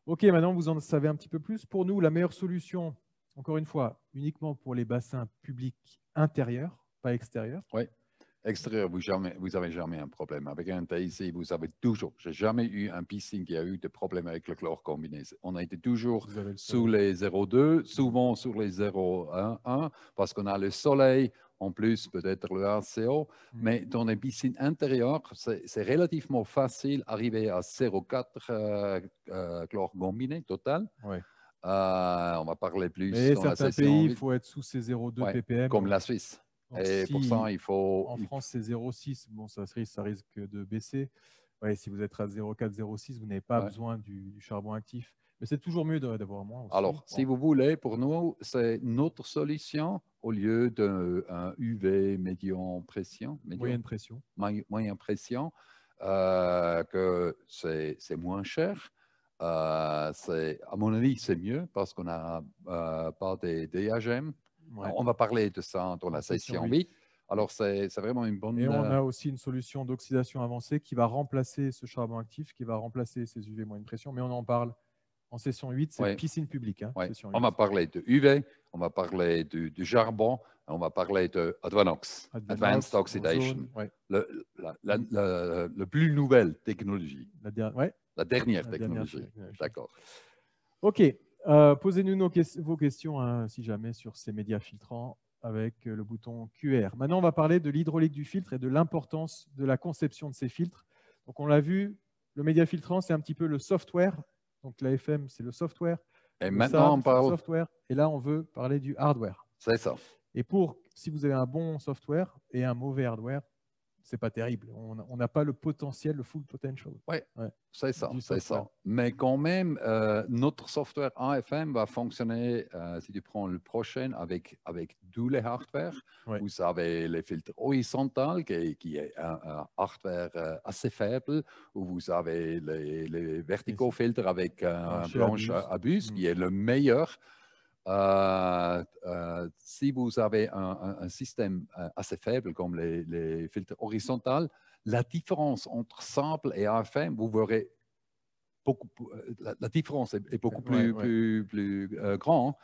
Ok, maintenant vous en savez un petit peu plus. Pour nous, la meilleure solution, encore une fois, uniquement pour les bassins publics intérieurs, pas extérieur. Oui. Extérieur, vous, jamais, vous avez jamais un problème. Avec un TIC, vous avez toujours, j'ai jamais eu un piscine qui a eu de problème avec le chlore combiné. On a été toujours sous les 0,2, souvent sur les 0,1, parce qu'on a le soleil, en plus peut-être le RCO, mm. mais dans les piscines intérieures, c'est relativement facile d'arriver à 0,4 euh, euh, chlore combiné total. Oui. Euh, on va parler plus. Mais dans certains pays, il faut être sous ces 0,2 ppm. Comme la Suisse pour ça, il faut. En France, c'est 0,6. Bon, ça, ça risque de baisser. si vous êtes à 0,4, 0,6, vous n'avez pas besoin du, charbon actif. Mais c'est toujours mieux d'avoir moins. Alors, si vous voulez, pour nous, c'est notre solution au lieu d'un UV médian pression. moyenne pression. Moyenne pression, euh, que c'est moins cher. Euh, à mon avis, c'est mieux parce qu'on n'a euh, pas des DHM on va parler de ça dans la session 8. Alors, c'est vraiment une bonne. Et on euh, a aussi une solution d'oxydation avancée qui va remplacer ce charbon actif, qui va remplacer ces UV moins de pression, mais on en parle en session 8, c'est la piscine publique. Hein, on va parler de UV, on va parler du, jarbon, charbon, on va parler de Advanced, Oxidation, la, plus nouvelle technologie. La, dernière technologie. d'accord. OK, euh, posez-nous vos questions, hein, si jamais, sur ces médias filtrants avec euh, le bouton QR. Maintenant, on va parler de l'hydraulique du filtre et de l'importance de la conception de ces filtres. Donc, on l'a vu, le média filtrant, c'est un petit peu le software. Donc, la FM, c'est le software. Et maintenant, on parle. Software, et là, on veut parler du hardware. C'est ça. Et pour, si vous avez un bon software et un mauvais hardware, c'est pas terrible. On n'a pas le potentiel, le full potential. Oui, ouais. c'est ça, c'est ça. Mais quand même, euh, notre software AFM va fonctionner, euh, si tu prends le prochain, avec, avec tous les hardware. Vous avez les filtres horizontaux, qui, est un, hardware euh, assez faible, ou vous avez les, verticaux filtres avec un, blanche abuse à bus, qui mm. est le meilleur euh, euh, si vous avez un, système euh, assez faible comme les, filtres horizontaux, la différence entre simple et AFM, vous verrez la, différence est, beaucoup plus, plus, plus, grande.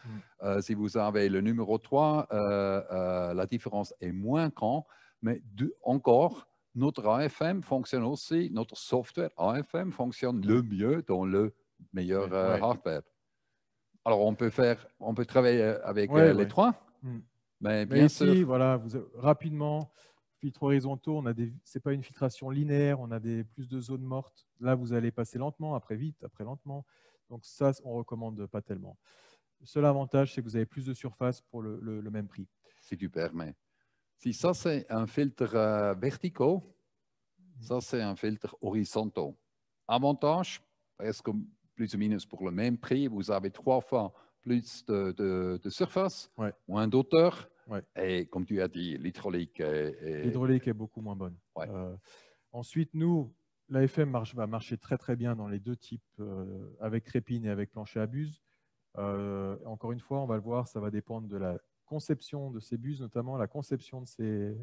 Mm. si vous avez le numéro 3, la différence est moins grande, mais encore, notre AFM fonctionne aussi, notre software AFM fonctionne le mieux dans le meilleur hardware. Alors, on peut, faire, on peut travailler euh, avec euh, les trois. Hmm. Mais, bah, bien sûr... ici, voilà, rapidement, filtre horizontaux, on a c'est pas une filtration linéaire, on a des plus de zones mortes. Là, vous allez passer lentement, après vite, après lentement. Donc ça, on recommande pas tellement. Le seul avantage, c'est que vous avez plus de surface pour le, même prix. Si tu permets. Si ça, c'est un filtre euh, verticaux, hmm. ça, c'est un filtre horizontal. Avantage, est-ce que plus ou moins pour le même prix, vous avez trois fois plus de, surface, moins d'auteur. Et comme tu as dit, l'hydraulique est, beaucoup moins bonne. Euh, ensuite, nous, l'AFM marche, va marcher très très bien dans les deux types, euh, avec crépine et avec plancher à buse. Euh, encore une fois, on va le voir, ça va dépendre de la conception de ces buses, notamment la conception de ces,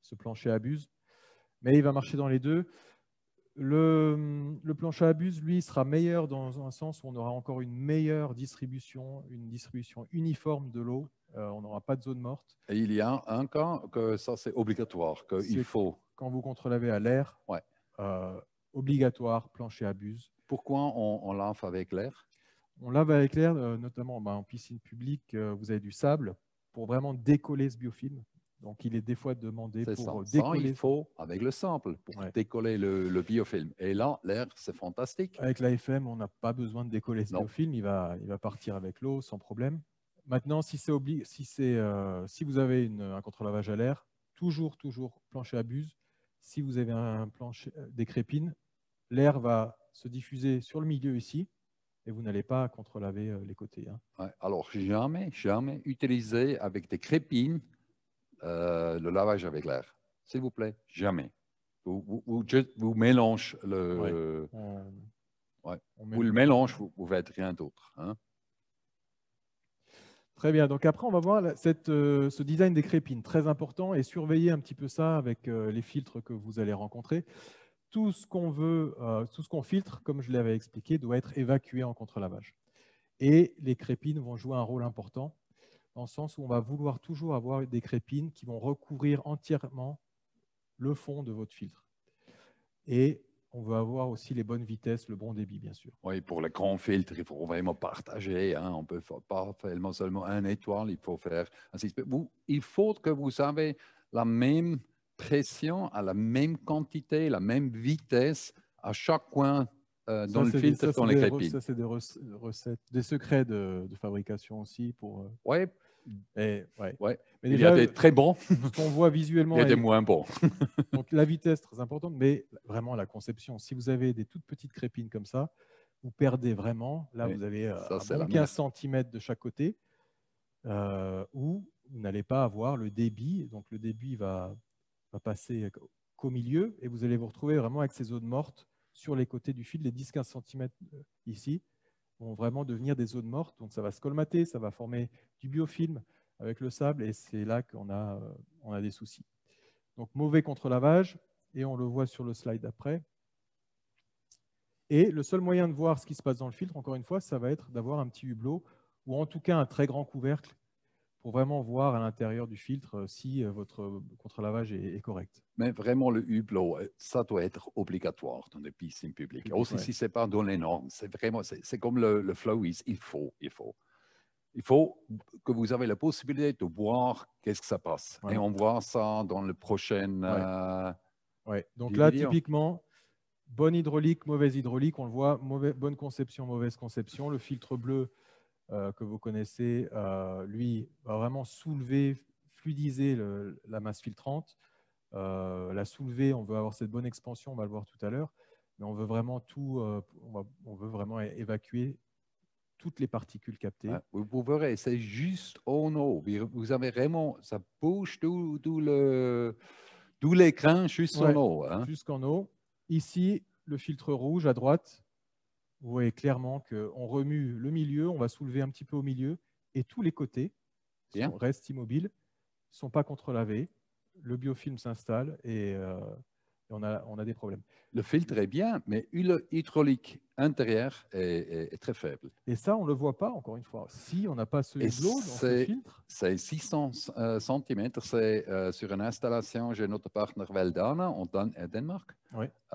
ce plancher à buse. Mais il va marcher dans les deux. Hum, le, plancher à buse, lui, sera meilleur dans un sens où on aura encore une meilleure distribution, une distribution uniforme de l'eau. Euh, on n'aura pas de zone morte. Et il y a un cas que ça, c'est obligatoire, qu'il faut. Quand vous contrelavez à l'air, euh, obligatoire, plancher à buse. Pourquoi on, lave avec l'air On lave avec l'air, euh, notamment bah, en piscine publique, vous avez du sable, pour vraiment décoller ce biofilm. Donc, il est des fois demandé pour ça. Euh, décoller. il faut avec le sample pour décoller le, biofilm. Et là, l'air, c'est fantastique. Avec l'AFM, on n'a pas besoin de décoller ce biofilm. Il va, il va partir avec l'eau sans problème. Maintenant, si, si, c'est, euh, si vous avez un contre-lavage à l'air, toujours, toujours plancher à buse. Si vous avez un plancher euh, des crépines, l'air va se diffuser sur le milieu ici et vous n'allez pas contre-laver les côtés. Hein. alors, jamais, jamais utiliser avec des crépines euh, le lavage avec l'air. S'il vous plaît, jamais. Vous, mélangez le. Euh, vous le mélangez, vous ne faites rien d'autre. Hein. Très bien. Donc après, on va voir euh, ce design des crépines, très important, et surveiller un petit peu ça avec les filtres que vous allez rencontrer. Tout ce qu'on veut, tout ce qu'on filtre, comme je l'avais expliqué, doit être évacué en contre-lavage. Et les crépines vont jouer un rôle important dans le sens où on va vouloir toujours avoir des crépines qui vont recouvrir entièrement le fond de votre filtre. Et on veut avoir aussi les bonnes vitesses, le bon débit, bien sûr. Oui, pour les grands filtres, il faut vraiment partager. Hein. On ne peut pas faire seulement un étoile, il faut faire un vous, Il faut que vous avez la même pression, à la même quantité, la même vitesse à chaque coin euh, dans le filtre, dans les crépines. ça, c'est des recettes, des secrets de, fabrication aussi. pour. Euh, oui, eh, il y a des très bons. voit visuellement. Il y a des moins bons. donc la vitesse, très importante, mais vraiment la conception. Si vous avez des toutes petites crépines comme ça, vous perdez vraiment. Là, vous avez 15 euh, cm de chaque côté, euh, où vous n'allez pas avoir le débit. Donc le débit va, va passer qu'au milieu, et vous allez vous retrouver vraiment avec ces zones mortes sur les côtés du fil, les 10-15 cm euh, ici vont vraiment devenir des zones mortes. Donc ça va se colmater, ça va former du biofilm avec le sable et c'est là qu'on a, euh, on a des soucis. Donc mauvais contre-lavage et on le voit sur le slide après. Et le seul moyen de voir ce qui se passe dans le filtre, encore une fois, ça va être d'avoir un petit hublot ou en tout cas un très grand couvercle pour vraiment voir à l'intérieur du filtre euh, si euh, votre euh, contre-lavage est, correct. Mais vraiment, le hublot, ça doit être obligatoire dans les piscines publiques. Aussi, si ce n'est pas dans les normes, c'est vraiment, c'est comme le, flow, is, il faut, il faut. Il faut que vous avez la possibilité de voir qu'est-ce que ça passe. Et on voit ça dans le prochain... Ouais. Donc là, typiquement, bonne hydraulique, mauvaise hydraulique, on le voit, mauvais, bonne conception, mauvaise conception. Le filtre bleu, euh, que vous connaissez, euh, lui, va vraiment soulever, fluidiser la masse filtrante, euh, la soulever, on veut avoir cette bonne expansion, on va le voir tout à l'heure, mais on veut vraiment tout, on, veut vraiment évacuer toutes les particules captées. vous verrez, c'est juste en eau. Vous avez vraiment, ça bouge tout, l'écran juste eau. Hein. Jusqu'en eau. Ici, le filtre rouge à droite, vous voyez clairement qu'on remue le milieu, on va soulever un petit peu au milieu, et tous les côtés restent immobiles, ne sont pas contre-lavés. le biofilm s'installe euh, et, on, a, on, a, des problèmes. Le filtre est bien, mais l'hydraulique intérieure est, est, très faible. Et ça, on ne le voit pas, encore une fois. Si on n'a pas ce dans ce filtre... C'est 600 cm, euh, c'est euh, sur une installation chez notre partenaire Veldana en Danemark euh,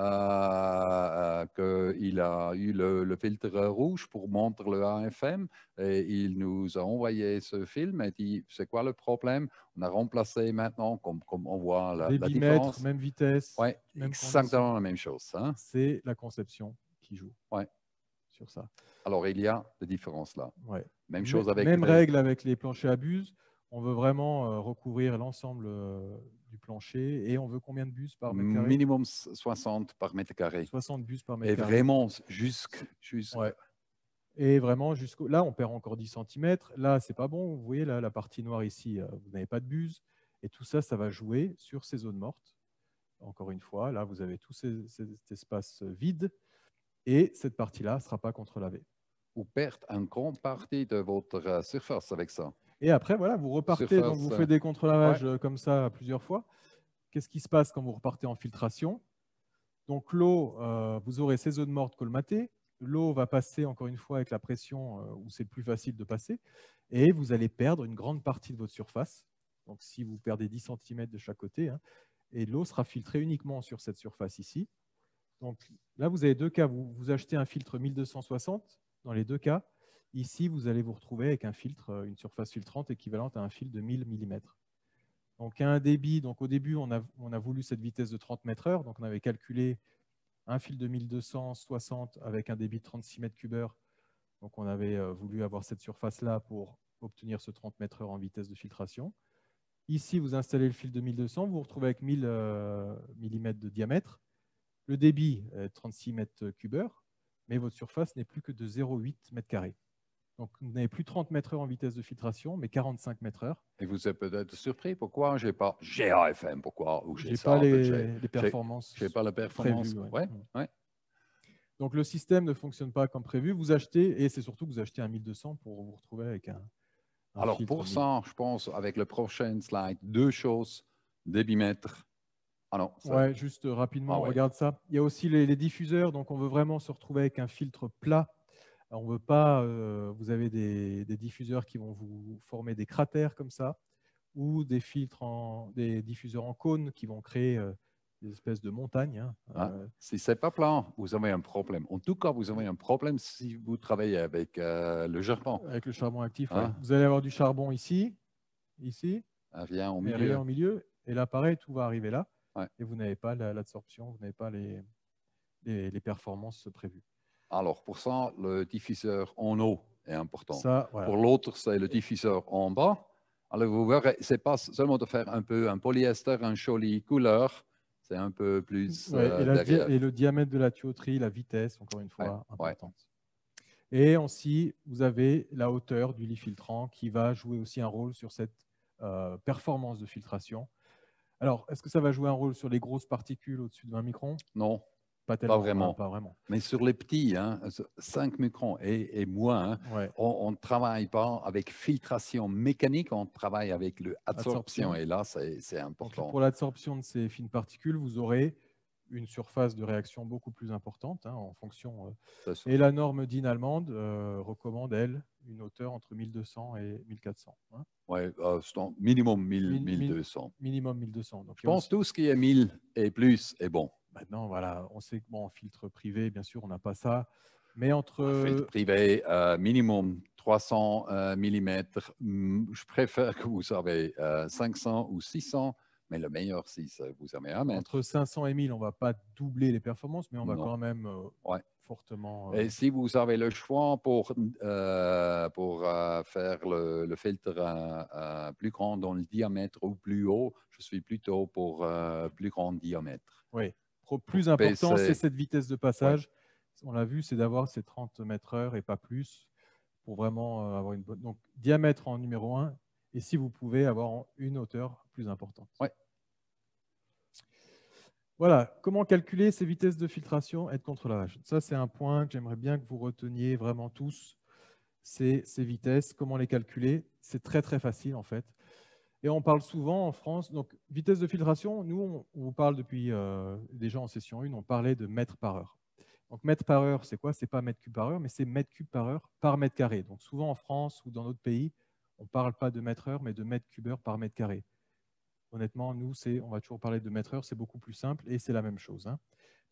euh qu'il a eu le, filtre rouge pour montrer le AFM. Et il nous a envoyé ce film et dit c'est quoi le problème On a remplacé maintenant, comme, comme on voit la, différence. même vitesse. exactement la même chose. Hein. C'est la conception qui joue. Ouais. Sur ça. Alors il y a des différences là. Même chose avec. Même les... règle avec les planchers à buse. On veut vraiment euh, recouvrir l'ensemble euh, du plancher et on veut combien de bus par mètre carré Minimum 60 par mètre carré. 60 bus par mètre et Vraiment jusqu', Et vraiment, jusqu'au là, on perd encore 10 cm. Là, c'est pas bon. Vous voyez, là, la partie noire ici, euh, vous n'avez pas de buses. Et tout ça, ça va jouer sur ces zones mortes. Encore une fois, là, vous avez tout ces, cet espace euh, vide. Et cette partie-là ne sera pas contre-lavée. Vous perdez une grande partie de votre euh, surface avec ça. Et après, voilà, vous repartez, vous euh, faites des contre-lavages euh, comme ça plusieurs fois. Qu'est-ce qui se passe quand vous repartez en filtration Donc l'eau, euh, vous aurez ces zones mortes colmatées. L'eau va passer, encore une fois, avec la pression où c'est le plus facile de passer. Et vous allez perdre une grande partie de votre surface. Donc si vous perdez 10 cm de chaque côté, hein, et l'eau sera filtrée uniquement sur cette surface ici. Donc là, vous avez deux cas. vous achetez un filtre 1260. Dans les deux cas, Ici, vous allez vous retrouver avec un filtre, euh, une surface filtrante équivalente à un fil de 1000 mm. Donc, un débit, donc au début, on a, voulu cette vitesse de 30 mètres heure, donc on avait calculé un fil de 1260 avec un débit de 36 mètres cubeurs. Donc, on avait euh, voulu avoir cette surface-là pour obtenir ce 30 mètres heure en vitesse de filtration. Ici, vous installez le fil de 1200, vous vous retrouvez avec 1000 euh, mm de diamètre. Le débit est 36 mètres 3 mais votre surface n'est plus que de 0,8 m carrés. Donc, vous n'avez plus 30 mètres heure en vitesse de filtration, mais 45 mètres heure. Et vous êtes peut-être surpris, pourquoi j'ai pas GAFM, pourquoi ou j'ai pas les, performances. J'ai pas la performance. Mm. Donc, le système ne fonctionne pas comme prévu. Vous achetez, et c'est surtout que vous achetez un 1200 pour vous retrouver avec un. Alors, pour ça, je pense, avec le prochain slide, deux choses débitmètre. Ah non, ça... Ouais, juste rapidement, ah on regarde ça. Il y a aussi les diffuseurs, donc on veut vraiment se retrouver avec un filtre plat on on veut pas, euh, vous avez des, diffuseurs qui vont vous former des cratères comme ça, ou des filtres, des diffuseurs en cône qui vont créer euh, des espèces de montagnes. si ce n'est pas plan, vous avez un problème. En tout cas, vous avez un problème si vous travaillez avec euh, le charbon. Avec le charbon actif, ah. Vous allez avoir du charbon ici, ici, ah, en au, milieu. Et là, pareil, tout va arriver là. Et vous n'avez pas l'absorption, vous n'avez pas les performances prévues. Alors, pour ça, le diffuseur en haut est important. Pour l'autre, c'est le diffuseur en bas. Alors, vous verrez, c'est pas seulement de faire un peu un polyester, un joli couleur, c'est un peu plus. Euh, et, le diamètre de la tuyauterie, la vitesse, encore une fois, importante. Et aussi, vous avez la hauteur du lit filtrant qui va jouer aussi un rôle sur cette euh, performance de filtration. Alors, est-ce que ça va jouer un rôle sur les grosses particules au-dessus de 20 microns Non, pas, hein, vraiment. pas vraiment. Mais sur les petits, 5 hein, microns et, moins, hein, on ne travaille pas avec filtration mécanique, on travaille avec l'absorption. Et là, c'est important. pour l'absorption de ces fines particules, vous aurez une surface de réaction beaucoup plus importante en fonction. Euh. et la norme DIN allemande euh, recommande, elle, une hauteur entre 1200 et 1400. Oui, euh, minimum 1200. Minimum 1200. Je pense que tout ce qui est 1000 et plus est bon. Maintenant, voilà, on sait que bon, filtre privé, bien sûr, on n'a pas ça. Mais entre. filtre privé, euh, minimum 300 euh, mm. Je préfère que vous savez 500 euh, ou 600, mais le meilleur, si vous avez un mètre. Entre 500 et 1000, on ne va pas doubler les performances, mais on va quand même fortement. Et si vous avez le choix pour, pour faire le filtre plus grand dans le diamètre ou plus haut, je suis plutôt pour plus grand diamètre. Oui plus ben, important, c'est cette vitesse de passage. On l'a vu, c'est d'avoir ces 30 mètres heure et pas plus pour vraiment euh, avoir une bonne. Donc, diamètre en numéro 1, et si vous pouvez avoir une hauteur plus importante. Voilà, comment calculer ces vitesses de filtration et de vache Ça, c'est un point que j'aimerais bien que vous reteniez vraiment tous. ces vitesses, comment les calculer C'est très très facile en fait. Et on parle souvent en France, donc vitesse de filtration, nous, on vous parle depuis euh, déjà en session 1, on parlait de mètres par heure. Donc mètres par heure, c'est quoi C'est pas mètre cube par heure, mais c'est mètre cube par heure par mètre carré. Donc souvent en France ou dans d'autres pays, on ne parle pas de mètre heure, mais de mètre cube heure par mètre carré. Honnêtement, nous, on va toujours parler de mètre heure, c'est beaucoup plus simple et c'est la même chose. Hein.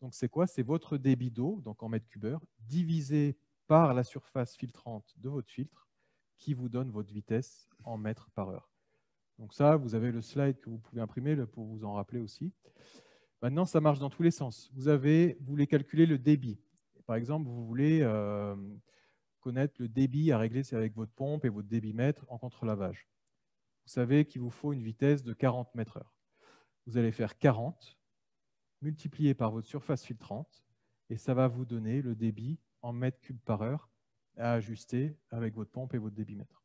Donc c'est quoi C'est votre débit d'eau, donc en mètre cube heure, divisé par la surface filtrante de votre filtre, qui vous donne votre vitesse en mètres par heure. Donc ça, vous avez le slide que vous pouvez imprimer pour vous en rappeler aussi. Maintenant, ça marche dans tous les sens. Vous, voulez calculer le débit. Par exemple, vous voulez euh, connaître le débit à régler, avec votre pompe et votre débitmètre en contre-lavage. Vous savez qu'il vous faut une vitesse de 40 mètres heure. Vous allez faire 40 multiplié par votre surface filtrante et ça va vous donner le débit en mètres cubes par heure à ajuster avec votre pompe et votre débitmètre.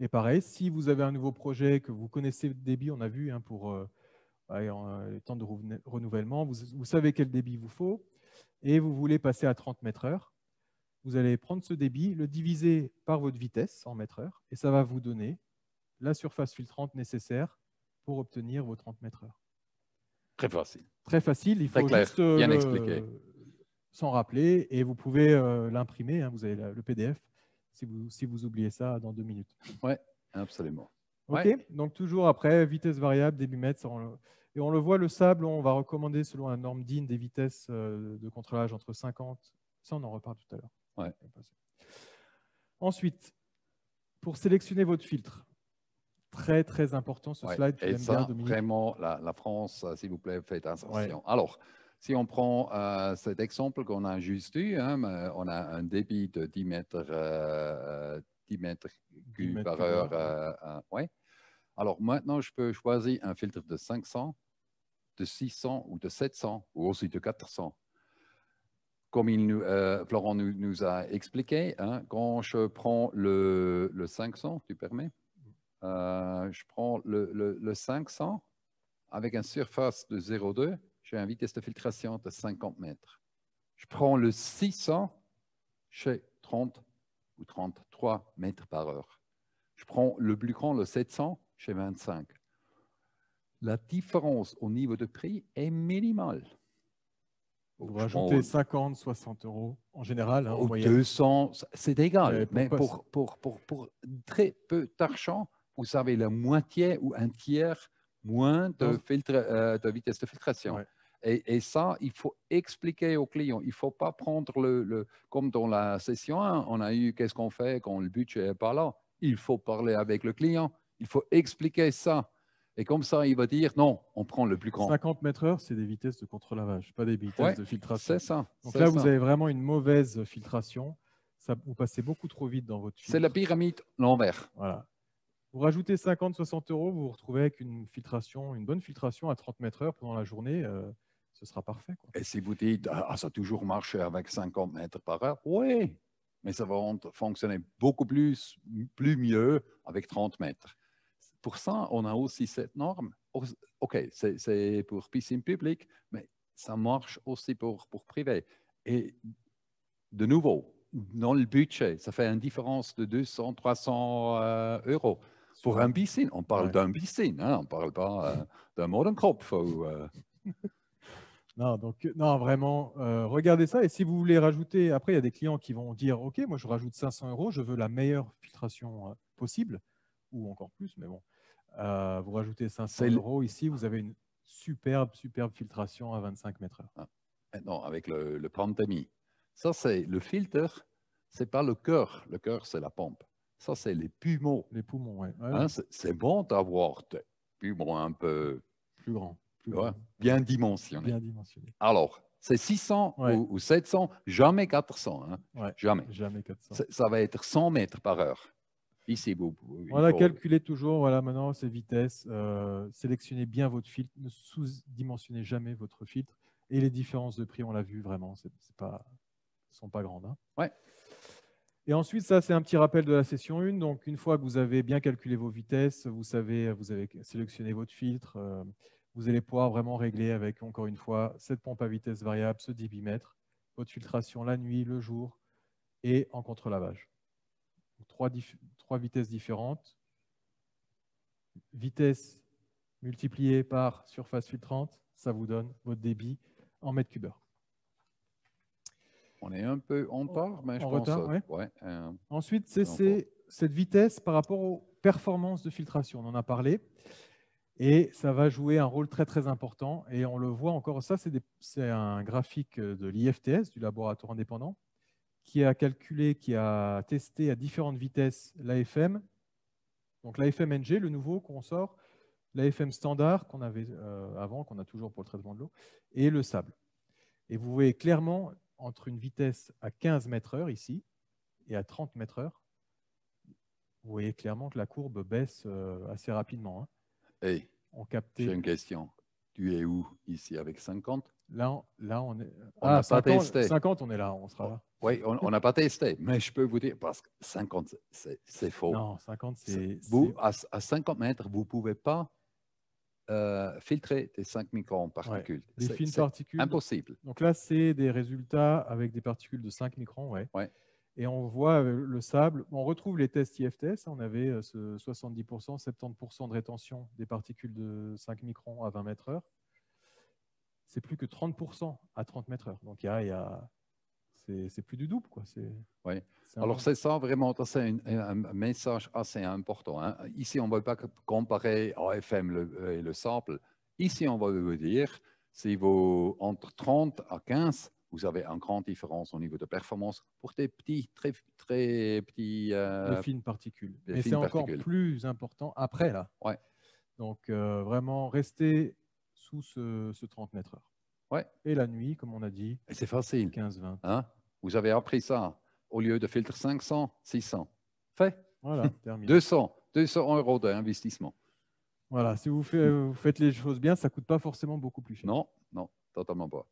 Et pareil, si vous avez un nouveau projet que vous connaissez le débit, on a vu hein, pour les euh, euh, temps de renouvellement, vous, savez quel débit vous faut et vous voulez passer à 30 mètres heure, vous allez prendre ce débit, le diviser par votre vitesse en mètres heure et ça va vous donner la surface filtrante nécessaire pour obtenir vos 30 mètres heure. Très facile. Très facile, il faut juste euh, s'en rappeler et vous pouvez l'imprimer, hein, vous avez le PDF si vous, oubliez ça dans deux minutes. Oui, absolument. OK, donc toujours après, vitesse variable, début mètre. Et on le voit, le sable, on va recommander selon la norme DIN des vitesses euh, de contrôlage entre 50. Ça, on en reparle tout à l'heure. Ensuite, pour sélectionner votre filtre, très très important ce slide. Et ça, vraiment, la, France, euh, s'il vous plaît, faites un Alors, si on prend euh, cet exemple qu'on a juste hein, eu, on a un débit de 10 mètres, 10 euh, euh, cubes par heure. Alors maintenant, je peux choisir un filtre de 500, de 600 ou de 700 ou aussi de 400. Comme il nous, Florent nous, a expliqué, hein, quand je prends le, 500, tu permets Je prends le, le 500 avec une surface de 0,2 j'ai une vitesse de filtration de 50 mètres. Je prends le 600 chez 30 ou 33 mètres par heure. Je prends le plus grand, le 700, chez 25. La différence au niveau de prix est minimale. Vous rajoutez 50, 60 euros en général. Hein, au 200, c'est égal. mais pour, très peu d'argent, vous avez la moitié ou un tiers moins de, filtre, euh, de vitesse de filtration. Et, ça, il faut expliquer aux clients. Il ne faut pas prendre le, Comme dans la session 1, on a eu qu'est-ce qu'on fait quand le budget n'est pas là. Il faut parler avec le client. Il faut expliquer ça. Et comme ça, il va dire non, on prend le plus grand. 50 mètres heure, c'est des vitesses de contre-lavage, pas des vitesses de filtration. C'est ça. Donc là, vous avez vraiment une mauvaise filtration. Ça, vous passez beaucoup trop vite dans votre filtre. C'est la pyramide l'envers. Voilà. Vous rajoutez 50, 60 euros, vous vous retrouvez avec une filtration, une bonne filtration à 30 mètres heure pendant la journée. Euh, ce sera parfait. Et si vous dites, ah, ça a toujours marché avec 50 mètres par heure, oui, mais ça va fonctionner beaucoup plus, plus mieux avec 30 mètres. Pour ça, on a aussi cette norme. OK, c'est pour piscine publique, mais ça marche aussi pour, pour privé. Et de nouveau, dans le budget, ça fait une différence de 200, 300 euh, euros. Pour un piscine, on parle d'un piscine, hein, on ne parle pas euh, d'un modern crop. Non, donc, euh, non vraiment, euh, regardez ça. Et si vous voulez rajouter, après, il y a des clients qui vont dire OK, moi, je rajoute 500 euros, je veux la meilleure filtration euh, possible, ou encore plus, mais bon. vous rajoutez 500 euros ici, vous avez une superbe, superbe filtration à 25 mètres heure. Ah, non, avec le, le Pantami. Ça, c'est le filtre, c'est pas le cœur. Le cœur, c'est la pompe. Ça, c'est les poumons. Les poumons, oui. Hein, c'est bon d'avoir des poumons un peu plus grands bien dimensionné. Alors, c'est 600 ou, 700, jamais 400. Hein. jamais. Jamais Ça va être 100 mètres par heure. Ici, vous, on a calculé toujours, voilà, maintenant, ces vitesses. Euh, sélectionnez bien votre filtre. Ne sous-dimensionnez jamais votre filtre. Et les différences de prix, on l'a vu vraiment, c'est pas, sont pas grandes. Hein. Ouais. Et ensuite, ça, c'est un petit rappel de la session 1. Donc, une fois que vous avez bien calculé vos vitesses, vous savez, vous avez sélectionné votre filtre. Euh, vous allez pouvoir vraiment régler avec, encore une fois, cette pompe à vitesse variable, ce débitmètre, votre filtration la nuit, le jour et en contre-lavage. Trois, trois vitesses différentes. Vitesse multipliée par surface filtrante, ça vous donne votre débit en mètres cubes. On est un peu en retard, mais je pense. Ensuite, c'est cette vitesse par rapport aux performances de filtration. On en a parlé. Et ça va jouer un rôle très très important. Et on le voit encore, ça c'est un graphique euh, de l'IFTS, du laboratoire indépendant, qui a calculé, qui a testé à différentes vitesses l'AFM. Donc l'AFM NG, le nouveau qu'on sort, l'AFM standard qu'on avait euh, avant, qu'on a toujours pour le traitement de l'eau, et le sable. Et vous voyez clairement entre une vitesse à 15 mètres heure ici et à 30 mètres heure, vous voyez clairement que la courbe baisse euh, assez rapidement. Hein. Hey, J'ai une question. Tu es où ici avec 50 Là, on, là, on ah, pas testé. 50, on est là, on sera là. Oh, oui, on n'a pas testé, mais je peux vous dire, parce que 50, c'est faux. Non, 50, c'est. Vous, à, 50 mètres, vous ne pouvez pas euh, filtrer tes 5 microns particules. Des fines particules. Impossible. Donc là, c'est des résultats avec des particules de 5 microns, ouais. Ouais. Et on voit euh, le sable, on retrouve les tests IFTS, on avait euh, ce 70%, 70% de rétention des particules de 5 microns à 20 mètres heure. C'est plus que 30% à 30 mètres heure. Donc a, c'est plus du double. Quoi. Oui. Alors c'est ça vraiment, un, message assez important. Hein. Ici, on ne va pas comparer AFM FM euh, et le sample. Ici, on va vous dire, si vous entre 30 à 15, vous avez une grande différence au niveau de performance pour des petits, très, très petits. Euh, fines particules. Mais c'est encore plus important après, là. Ouais. Donc, euh, vraiment, rester sous ce, 30 mètres heure. Ouais. Et la nuit, comme on a dit. c'est facile. 15-20. Hein vous avez appris ça. Au lieu de filtre 500, 600. Fait. Voilà, terminé. 200, 200 euros d'investissement. Voilà, si vous, vous faites les choses bien, ça ne coûte pas forcément beaucoup plus cher. Non, non, totalement pas.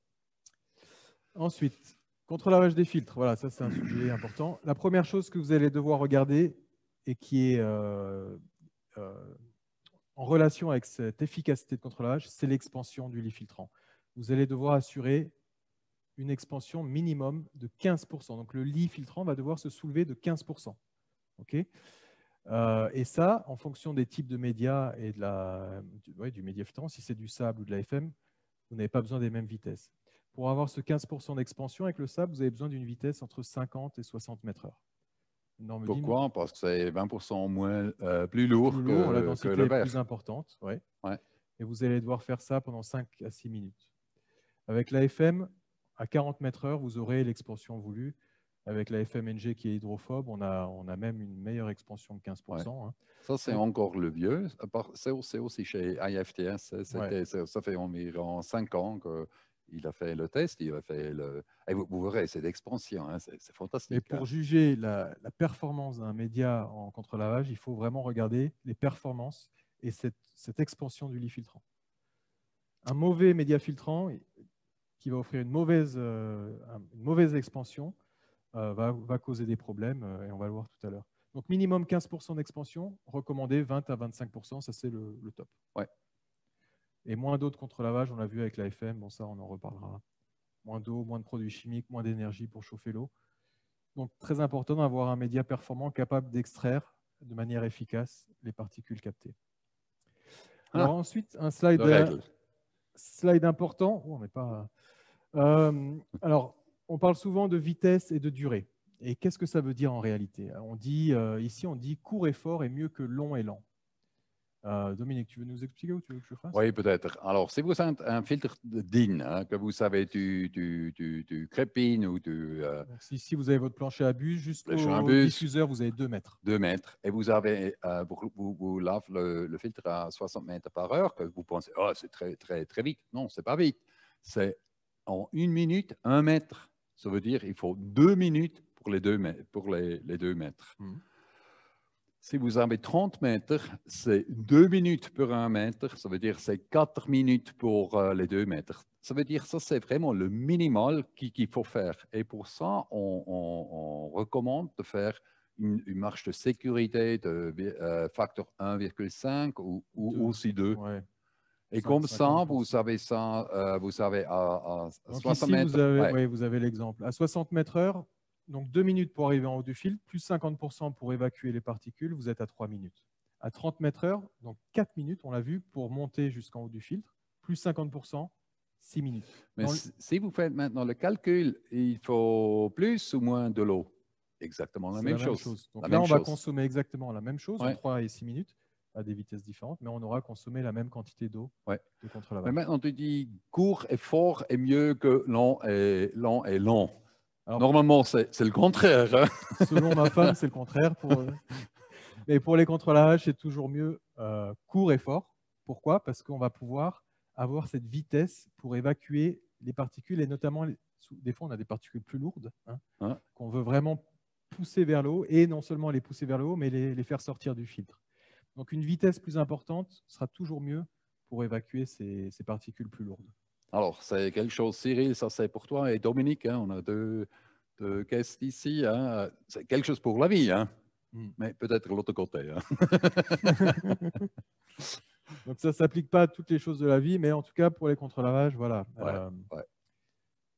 Ensuite, contrôle lavage des filtres, voilà, ça c'est un sujet important. La première chose que vous allez devoir regarder et qui est euh, euh, en relation avec cette efficacité de contrôlage, c'est l'expansion du lit filtrant. Vous allez devoir assurer une expansion minimum de 15%. Donc le lit filtrant va devoir se soulever de 15%. Euh, et ça, en fonction des types de médias et du média filtrant, si c'est du sable ou de la FM, vous n'avez pas besoin des mêmes vitesses. Pour avoir ce 15% d'expansion avec le sable, vous avez besoin d'une vitesse entre 50 et 60 mètres heure. Pourquoi Parce que c'est 20% moins euh, plus lourd, que, la densité le est plus importante. Et vous allez devoir faire ça pendant 5 à 6 minutes. Avec la FM, à 40 mètres heure, vous aurez l'expansion voulue. Avec la FMNG qui est hydrophobe, on a, on a même une meilleure expansion de 15%. Hein. Ça, c'est encore le vieux. C'est aussi chez IFTS. Hein. Ça fait environ 5 ans que il a fait le test, il a fait le. vous, verrez, c'est d'expansion, hein, c'est fantastique. Mais pour hein. juger la, performance d'un média en contre-lavage, il faut vraiment regarder les performances et cette, expansion du lit filtrant. Un mauvais média filtrant qui va offrir une mauvaise, euh, expansion euh, va, causer des problèmes euh, et on va le voir tout à l'heure. Donc minimum 15% d'expansion, recommandé 20 à 25%, ça c'est le, le top. Ouais et moins d'eau de contre-lavage, on l'a vu avec la FM, bon ça on en reparlera. Moins d'eau, moins de produits chimiques, moins d'énergie pour chauffer l'eau. Donc très important d'avoir un média performant capable d'extraire de manière efficace les particules captées. Ah. Alors ensuite, un slide, euh, slide important. Oh, on pas. Euh, alors, on parle souvent de vitesse et de durée. Et qu'est-ce que ça veut dire en réalité On dit euh, ici, on dit court et fort est mieux que long et lent. Euh, Dominique, tu veux nous expliquer ou tu veux que je fasse Oui, peut-être. Alors, si vous avez un filtre DIN hein, que vous savez, du tu, ou du... Euh, si, si, vous avez votre plancher à bus, juste au, diffuseur, vous avez 2 mètres. 2 mètres. Et vous avez, euh, vous, vous, lavez le, filtre à 60 mètres par heure, que vous pensez, oh, c'est très, très, très vite. Non, c'est pas vite. C'est en une minute, un mètre. Ça veut dire il faut deux minutes pour les deux, pour les, les deux mètres. Hmm. Si vous avez 30 mètres, c'est 2 minutes pour 1 mètre, ça veut dire c'est 4 minutes pour euh, les 2 mètres. Ça veut dire que c'est vraiment le minimal qu'il faut faire. Et pour ça, on, recommande de faire une, marche de sécurité de euh, facteur 1,5 ou, aussi 2. Et comme ça, euh, vous avez ça, vous savez à, 60 mètres. Vous avez, vous avez l'exemple. À 60 mètres heure, donc 2 minutes pour arriver en haut du filtre, plus 50% pour évacuer les particules, vous êtes à 3 minutes. À 30 mètres heure, donc 4 minutes, on l'a vu, pour monter jusqu'en haut du filtre, plus 50%, 6 minutes. Mais si vous faites maintenant le calcul, il faut plus ou moins de l'eau Exactement la, même, chose. là, on va consommer exactement la même chose, en 3 et 6 minutes, à des vitesses différentes, mais on aura consommé la même quantité d'eau ouais. contre maintenant, tu dis court et fort est mieux que long et lent et long. Normalement, c'est le contraire. Hein. selon ma femme, c'est le contraire. Pour, euh, mais pour les contrôles hache, c'est toujours mieux euh, court et fort. Pourquoi Parce qu'on va pouvoir avoir cette vitesse pour évacuer les particules et notamment, des fois, on a des particules plus lourdes hein, qu'on veut vraiment pousser vers le haut et non seulement les pousser vers le haut, mais les, faire sortir du filtre. Donc, une vitesse plus importante sera toujours mieux pour évacuer ces particules plus lourdes. Alors, c'est quelque chose, Cyril, ça c'est pour toi. Et Dominique, hein, on a deux, caisses ici. Hein. C'est quelque chose pour la vie, hein. hmm. mais peut-être l'autre côté. Donc, ça ne s'applique pas à toutes les choses de la vie, mais en tout cas, pour les contre-lavages, voilà. Euh,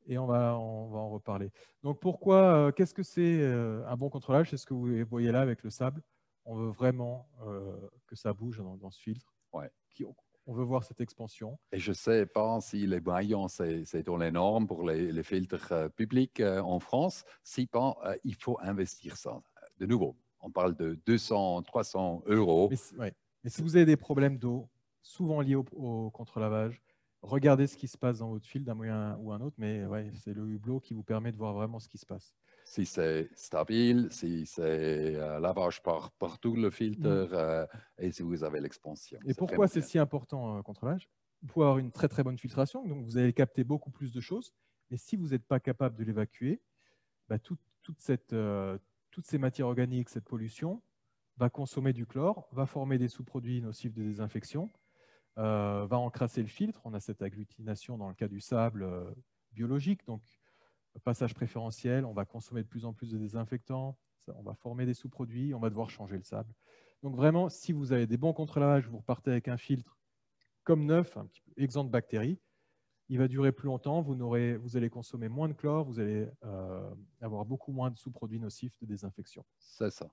et on va, en reparler. Donc, pourquoi, euh, qu'est-ce que c'est euh, un bon contre-lavage C'est ce que vous voyez là avec le sable. On veut vraiment que ça bouge dans, ce filtre. Qui, on veut voir cette expansion. Et je ne sais pas si les maillons, c'est dans les normes pour les, filtres euh, publics euh, en France. Si pas, euh, il faut investir ça. De nouveau, on parle de 200, 300 euros. Mais, si, vous avez des problèmes d'eau, souvent liés au, contre-lavage, regardez ce qui se passe dans votre fil d'un moyen ou un autre, mais c'est le hublot qui vous permet de voir vraiment ce qui se passe si c'est stable, si c'est euh, lavage par, partout le filtre mmh. euh, et si vous avez l'expansion. Et pourquoi c'est si important euh, contre l'âge Pour avoir une très très bonne filtration, donc vous allez capter beaucoup plus de choses. Mais si vous n'êtes pas capable de l'évacuer, bah, toute cette, toutes ces matières organiques, cette pollution, va consommer du chlore, va former des sous-produits nocifs de désinfection, va encrasser le filtre. On a cette agglutination dans le cas du sable biologique, donc passage préférentiel, on va consommer de plus en plus de désinfectants, on va former des sous-produits, on va devoir changer le sable. Donc vraiment, si vous avez des bons contrôlages, vous repartez avec un filtre comme neuf, un exempt de bactéries, il va durer plus longtemps, vous, n'aurez, vous allez consommer moins de chlore, vous allez euh, avoir beaucoup moins de sous-produits nocifs de désinfection. C'est ça.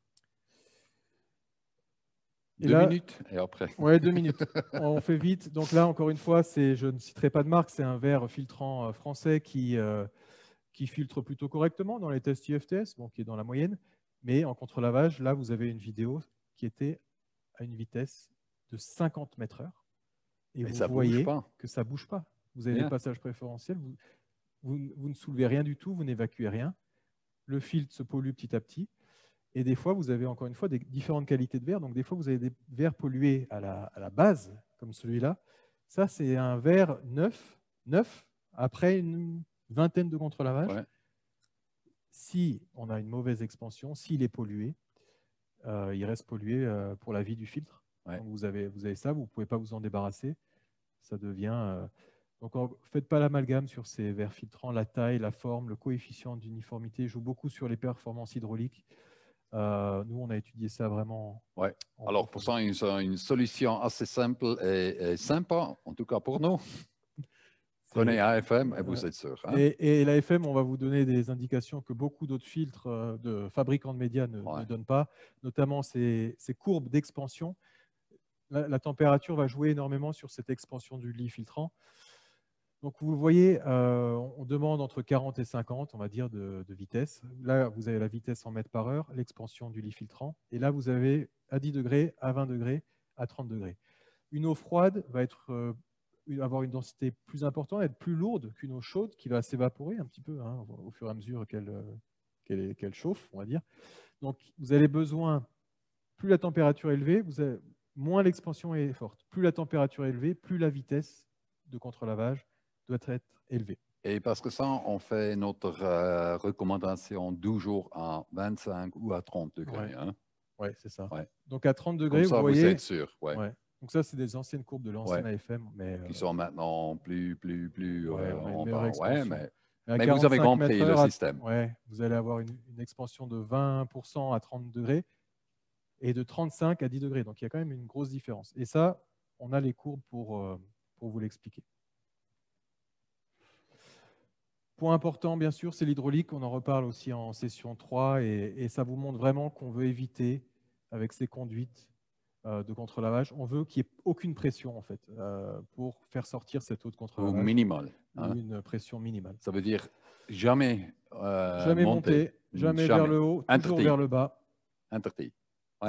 deux minutes et après. Oui, deux minutes. on fait vite. Donc là, encore une fois, c'est, je ne citerai pas de marque, c'est un verre filtrant euh, français qui... Euh, qui filtre plutôt correctement dans les tests IFTS, bon, qui est dans la moyenne, mais en contre-lavage, là, vous avez une vidéo qui était à une vitesse de 50 mètres heure. Et vous voyez que ça ne bouge pas. Vous avez des passages préférentiels, vous, vous, vous ne soulevez rien du tout, vous n'évacuez rien. Le filtre se pollue petit à petit. Et des fois, vous avez encore une fois des différentes qualités de verre. Donc, des fois, vous avez des verres pollués à la, à la base, comme celui-là. Ça, c'est un verre neuf, neuf après une vingtaine de contre lavage Si on a une mauvaise expansion, s'il est pollué, euh, il reste pollué euh, pour la vie du filtre. vous, avez, ça, vous ne pouvez pas vous en débarrasser. Ça devient. Euh, donc, ne faites pas l'amalgame sur ces verres filtrants. La taille, la forme, le coefficient d'uniformité joue beaucoup sur les performances hydrauliques. nous, on a étudié ça vraiment. Ouais. Alors, pour ça, une solution assez simple et sympa, en tout cas pour nous. Prenez AFM et vous êtes sûr. Hein? Et, la l'AFM, on va vous donner des indications que beaucoup d'autres filtres euh, de fabricants de médias ne, donnent pas, notamment ces, courbes d'expansion. La, température va jouer énormément sur cette expansion du lit filtrant. Donc vous voyez, euh, on demande entre 40 et 50, on va dire, de, de vitesse. Là, vous avez la vitesse en mètres par heure, l'expansion du lit filtrant. Et là, vous avez à 10 degrés, à 20 degrés, à 30 degrés. Une eau froide va être euh, avoir une densité plus importante, être plus lourde qu'une eau chaude qui va s'évaporer un petit peu hein, au fur et à mesure euh, qu'elle chauffe, on va dire. Donc, vous avez besoin, plus la température est élevée, vous avez, moins l'expansion est forte. Plus la température est élevée, plus la vitesse de contre-lavage doit être élevée. Et parce que ça, on fait notre euh, recommandation toujours à 25 ou à 30 degrés. Oui, hein. ouais, c'est ça. Donc à 30 degrés, vous, voyez, sûr. Ouais. Donc ça, c'est des anciennes courbes de l'ancienne AFM. Mais, Qui euh, sont maintenant plus, plus, plus... Euh, mais... vous avez compris le système. vous allez avoir une, expansion de 20% à 30 degrés et de 35 à 10 degrés. Donc il y a quand même une grosse différence. Et ça, on a les courbes pour, euh, pour vous l'expliquer. Point important, bien sûr, c'est l'hydraulique. On en reparle aussi en session 3 et ça vous montre vraiment qu'on veut éviter, avec ces conduites, euh, de contre-lavage. On veut qu'il n'y ait aucune pression, en fait, euh, pour faire sortir cette eau de contre-lavage. Ou minimal. Hein. Une pression minimale. Ça veut dire jamais euh, Jamais monter, jamais, vers le haut, toujours vers le bas.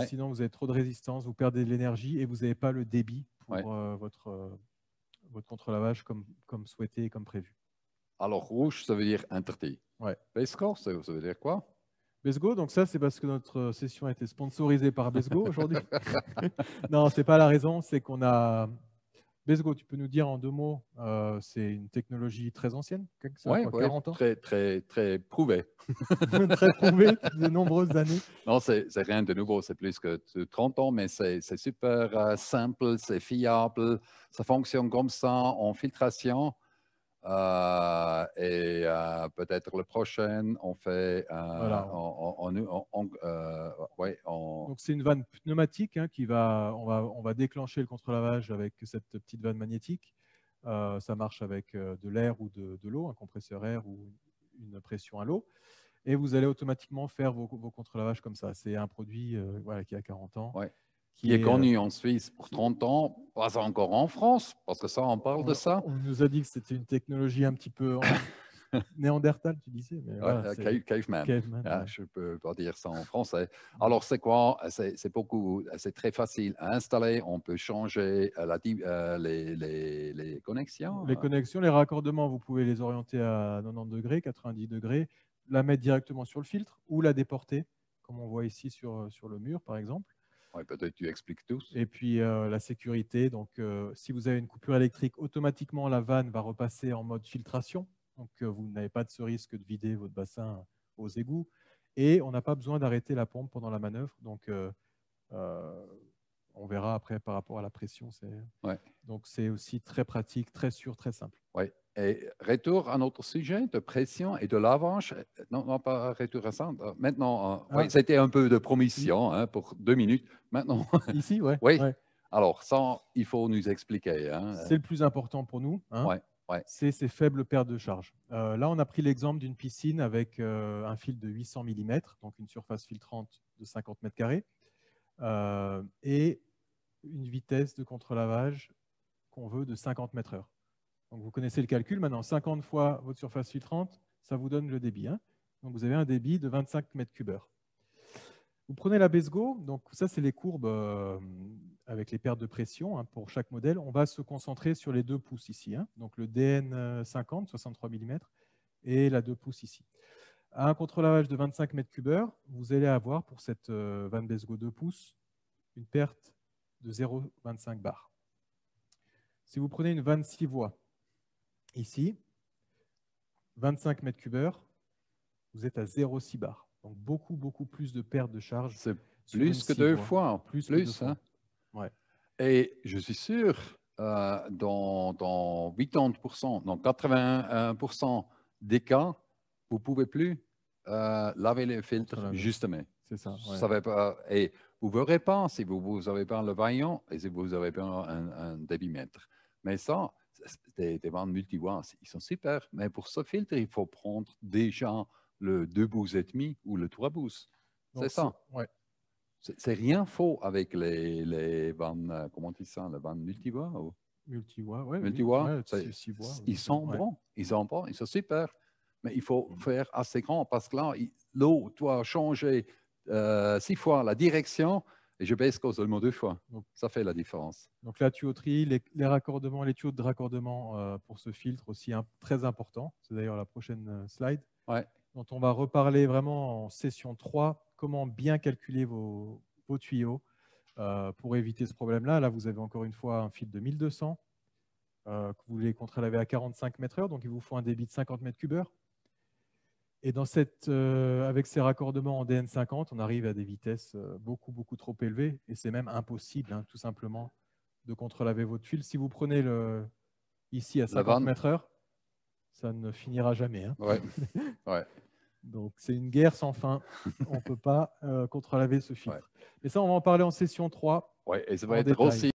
Sinon, vous avez trop de résistance, vous perdez de l'énergie et vous n'avez pas le débit pour votre, votre contre-lavage comme, comme souhaité et comme prévu. Alors, rouge, ça veut dire Interté. Ouais. ça veut dire quoi Besgo. Donc ça, c'est parce que notre session a été sponsorisée par Besgo aujourd'hui. non, c'est pas la raison. C'est qu'on a Besgo. Tu peux nous dire en deux mots, euh, c'est une technologie très ancienne, 40 ans, très très très prouvée, très de nombreuses années. Non, c'est rien de nouveau. C'est plus que 30 ans, mais c'est super euh, simple, c'est fiable, ça fonctionne comme ça en filtration. Euh, et euh, peut-être le prochain, on fait. voilà. Donc c'est une vanne pneumatique hein, qui va on, va, on va déclencher le contre-lavage avec cette petite vanne magnétique. Euh, ça marche avec de l'air ou de, l'eau, un compresseur air ou une pression à l'eau. Et vous allez automatiquement faire vos, contre-lavages comme ça. C'est un produit voilà, qui a 40 ans qui, est, connu euh, en Suisse pour 30 ans, pas encore en France, parce que ça, on parle de ça. On nous a dit que c'était une technologie un petit peu néandertal, tu disais. Mais euh, caveman. Ah, je ne peux pas dire ça en français. Alors, c'est quoi C'est beaucoup, c'est très facile à installer. On peut changer euh, la, les, les, connexions. Les connexions, les raccordements, vous pouvez les orienter à 90 degrés, 90 degrés, la mettre directement sur le filtre ou la déporter, comme on voit ici sur, sur le mur, par exemple peut-être tu expliques tout. Et puis euh, la sécurité, donc euh, si vous avez une coupure électrique, automatiquement la vanne va repasser en mode filtration. Donc euh, vous n'avez pas de ce risque de vider votre bassin aux égouts. Et on n'a pas besoin d'arrêter la pompe pendant la manœuvre. Donc on verra après par rapport à la pression. Donc c'est aussi très pratique, très sûr, très simple. Et retour à notre sujet de pression et de l'avance. Non, pas retour à ça, Maintenant, c'était euh, ah. un peu de promission hein, pour deux minutes. Maintenant. Ici, ouais. oui. Alors, ça, il faut nous expliquer. Hein. C'est le plus important pour nous. Hein. Ouais, C'est ces faibles pertes de charge. Euh, là, on a pris l'exemple d'une piscine avec euh, un fil de 800 mm, donc une surface filtrante de 50 mètres carrés, et une vitesse de contre-lavage qu'on veut de 50 mètres heure. Donc vous connaissez le calcul maintenant, 50 fois votre surface filtrante, ça vous donne le débit. Hein. donc vous avez un débit de 25 mètres 3 Vous prenez la BESGO, donc ça c'est les courbes euh, avec les pertes de pression hein, pour chaque modèle. On va se concentrer sur les deux pouces ici, hein. donc le DN50, 63 mm, et la 2 pouces ici. À un contre-lavage de 25 mètres 3 vous allez avoir pour cette euh, vanne Besgo 2 pouces une perte de 0,25 bar. Si vous prenez une 26 voies, ici, 25 mètres cubeurs, vous êtes à 0,6 bar. Donc beaucoup, beaucoup plus de perte de charge. C'est plus que deux fois plus. Hein. plus, ouais. Et je suis sûr, euh, dans, dans 80%, dans 81% des cas, vous ne pouvez plus euh, laver les filtres, justement. C'est ça. pas, et vous ne verrez pas si vous n'avez pas le vaillant et si vous n'avez pas un, un débitmètre. Mais ça, des, bandes multi ils sont super, mais pour ce filtre, il faut prendre déjà le 2,5 bouts et demi ou le 3 bouts C'est ça. Ouais. C'est rien faux avec les, les bandes, comment ils sont, les bandes multi Ils sont bons, ils sont bons, ils sont super. Mais il faut mm. faire assez grand parce que là, l'eau doit changer euh, six fois la direction et je baisse seulement deux fois. Donc, ça fait la différence. Donc la tuyauterie, les, les raccordements, les tuyaux de raccordement euh, pour ce filtre aussi très important. C'est d'ailleurs la prochaine euh, slide. Dont on va reparler vraiment en session 3, comment bien calculer vos, tuyaux euh, pour éviter ce problème-là. Là, vous avez encore une fois un filtre de 1200 que vous voulez contrôler à 45 mètres heure, donc il vous faut un débit de 50 mètres cubeurs. Et dans cette, euh, avec ces raccordements en DN50, on arrive à des vitesses euh, beaucoup, beaucoup trop élevées. Et c'est même impossible, hein, tout simplement, de laver votre fil. Si vous prenez le, ici à 50 mètres heure, ça ne finira jamais. Hein. Donc c'est une guerre sans fin. On ne peut pas euh, contre laver ce filtre. Mais ça, on va en parler en session 3. et ça va être aussi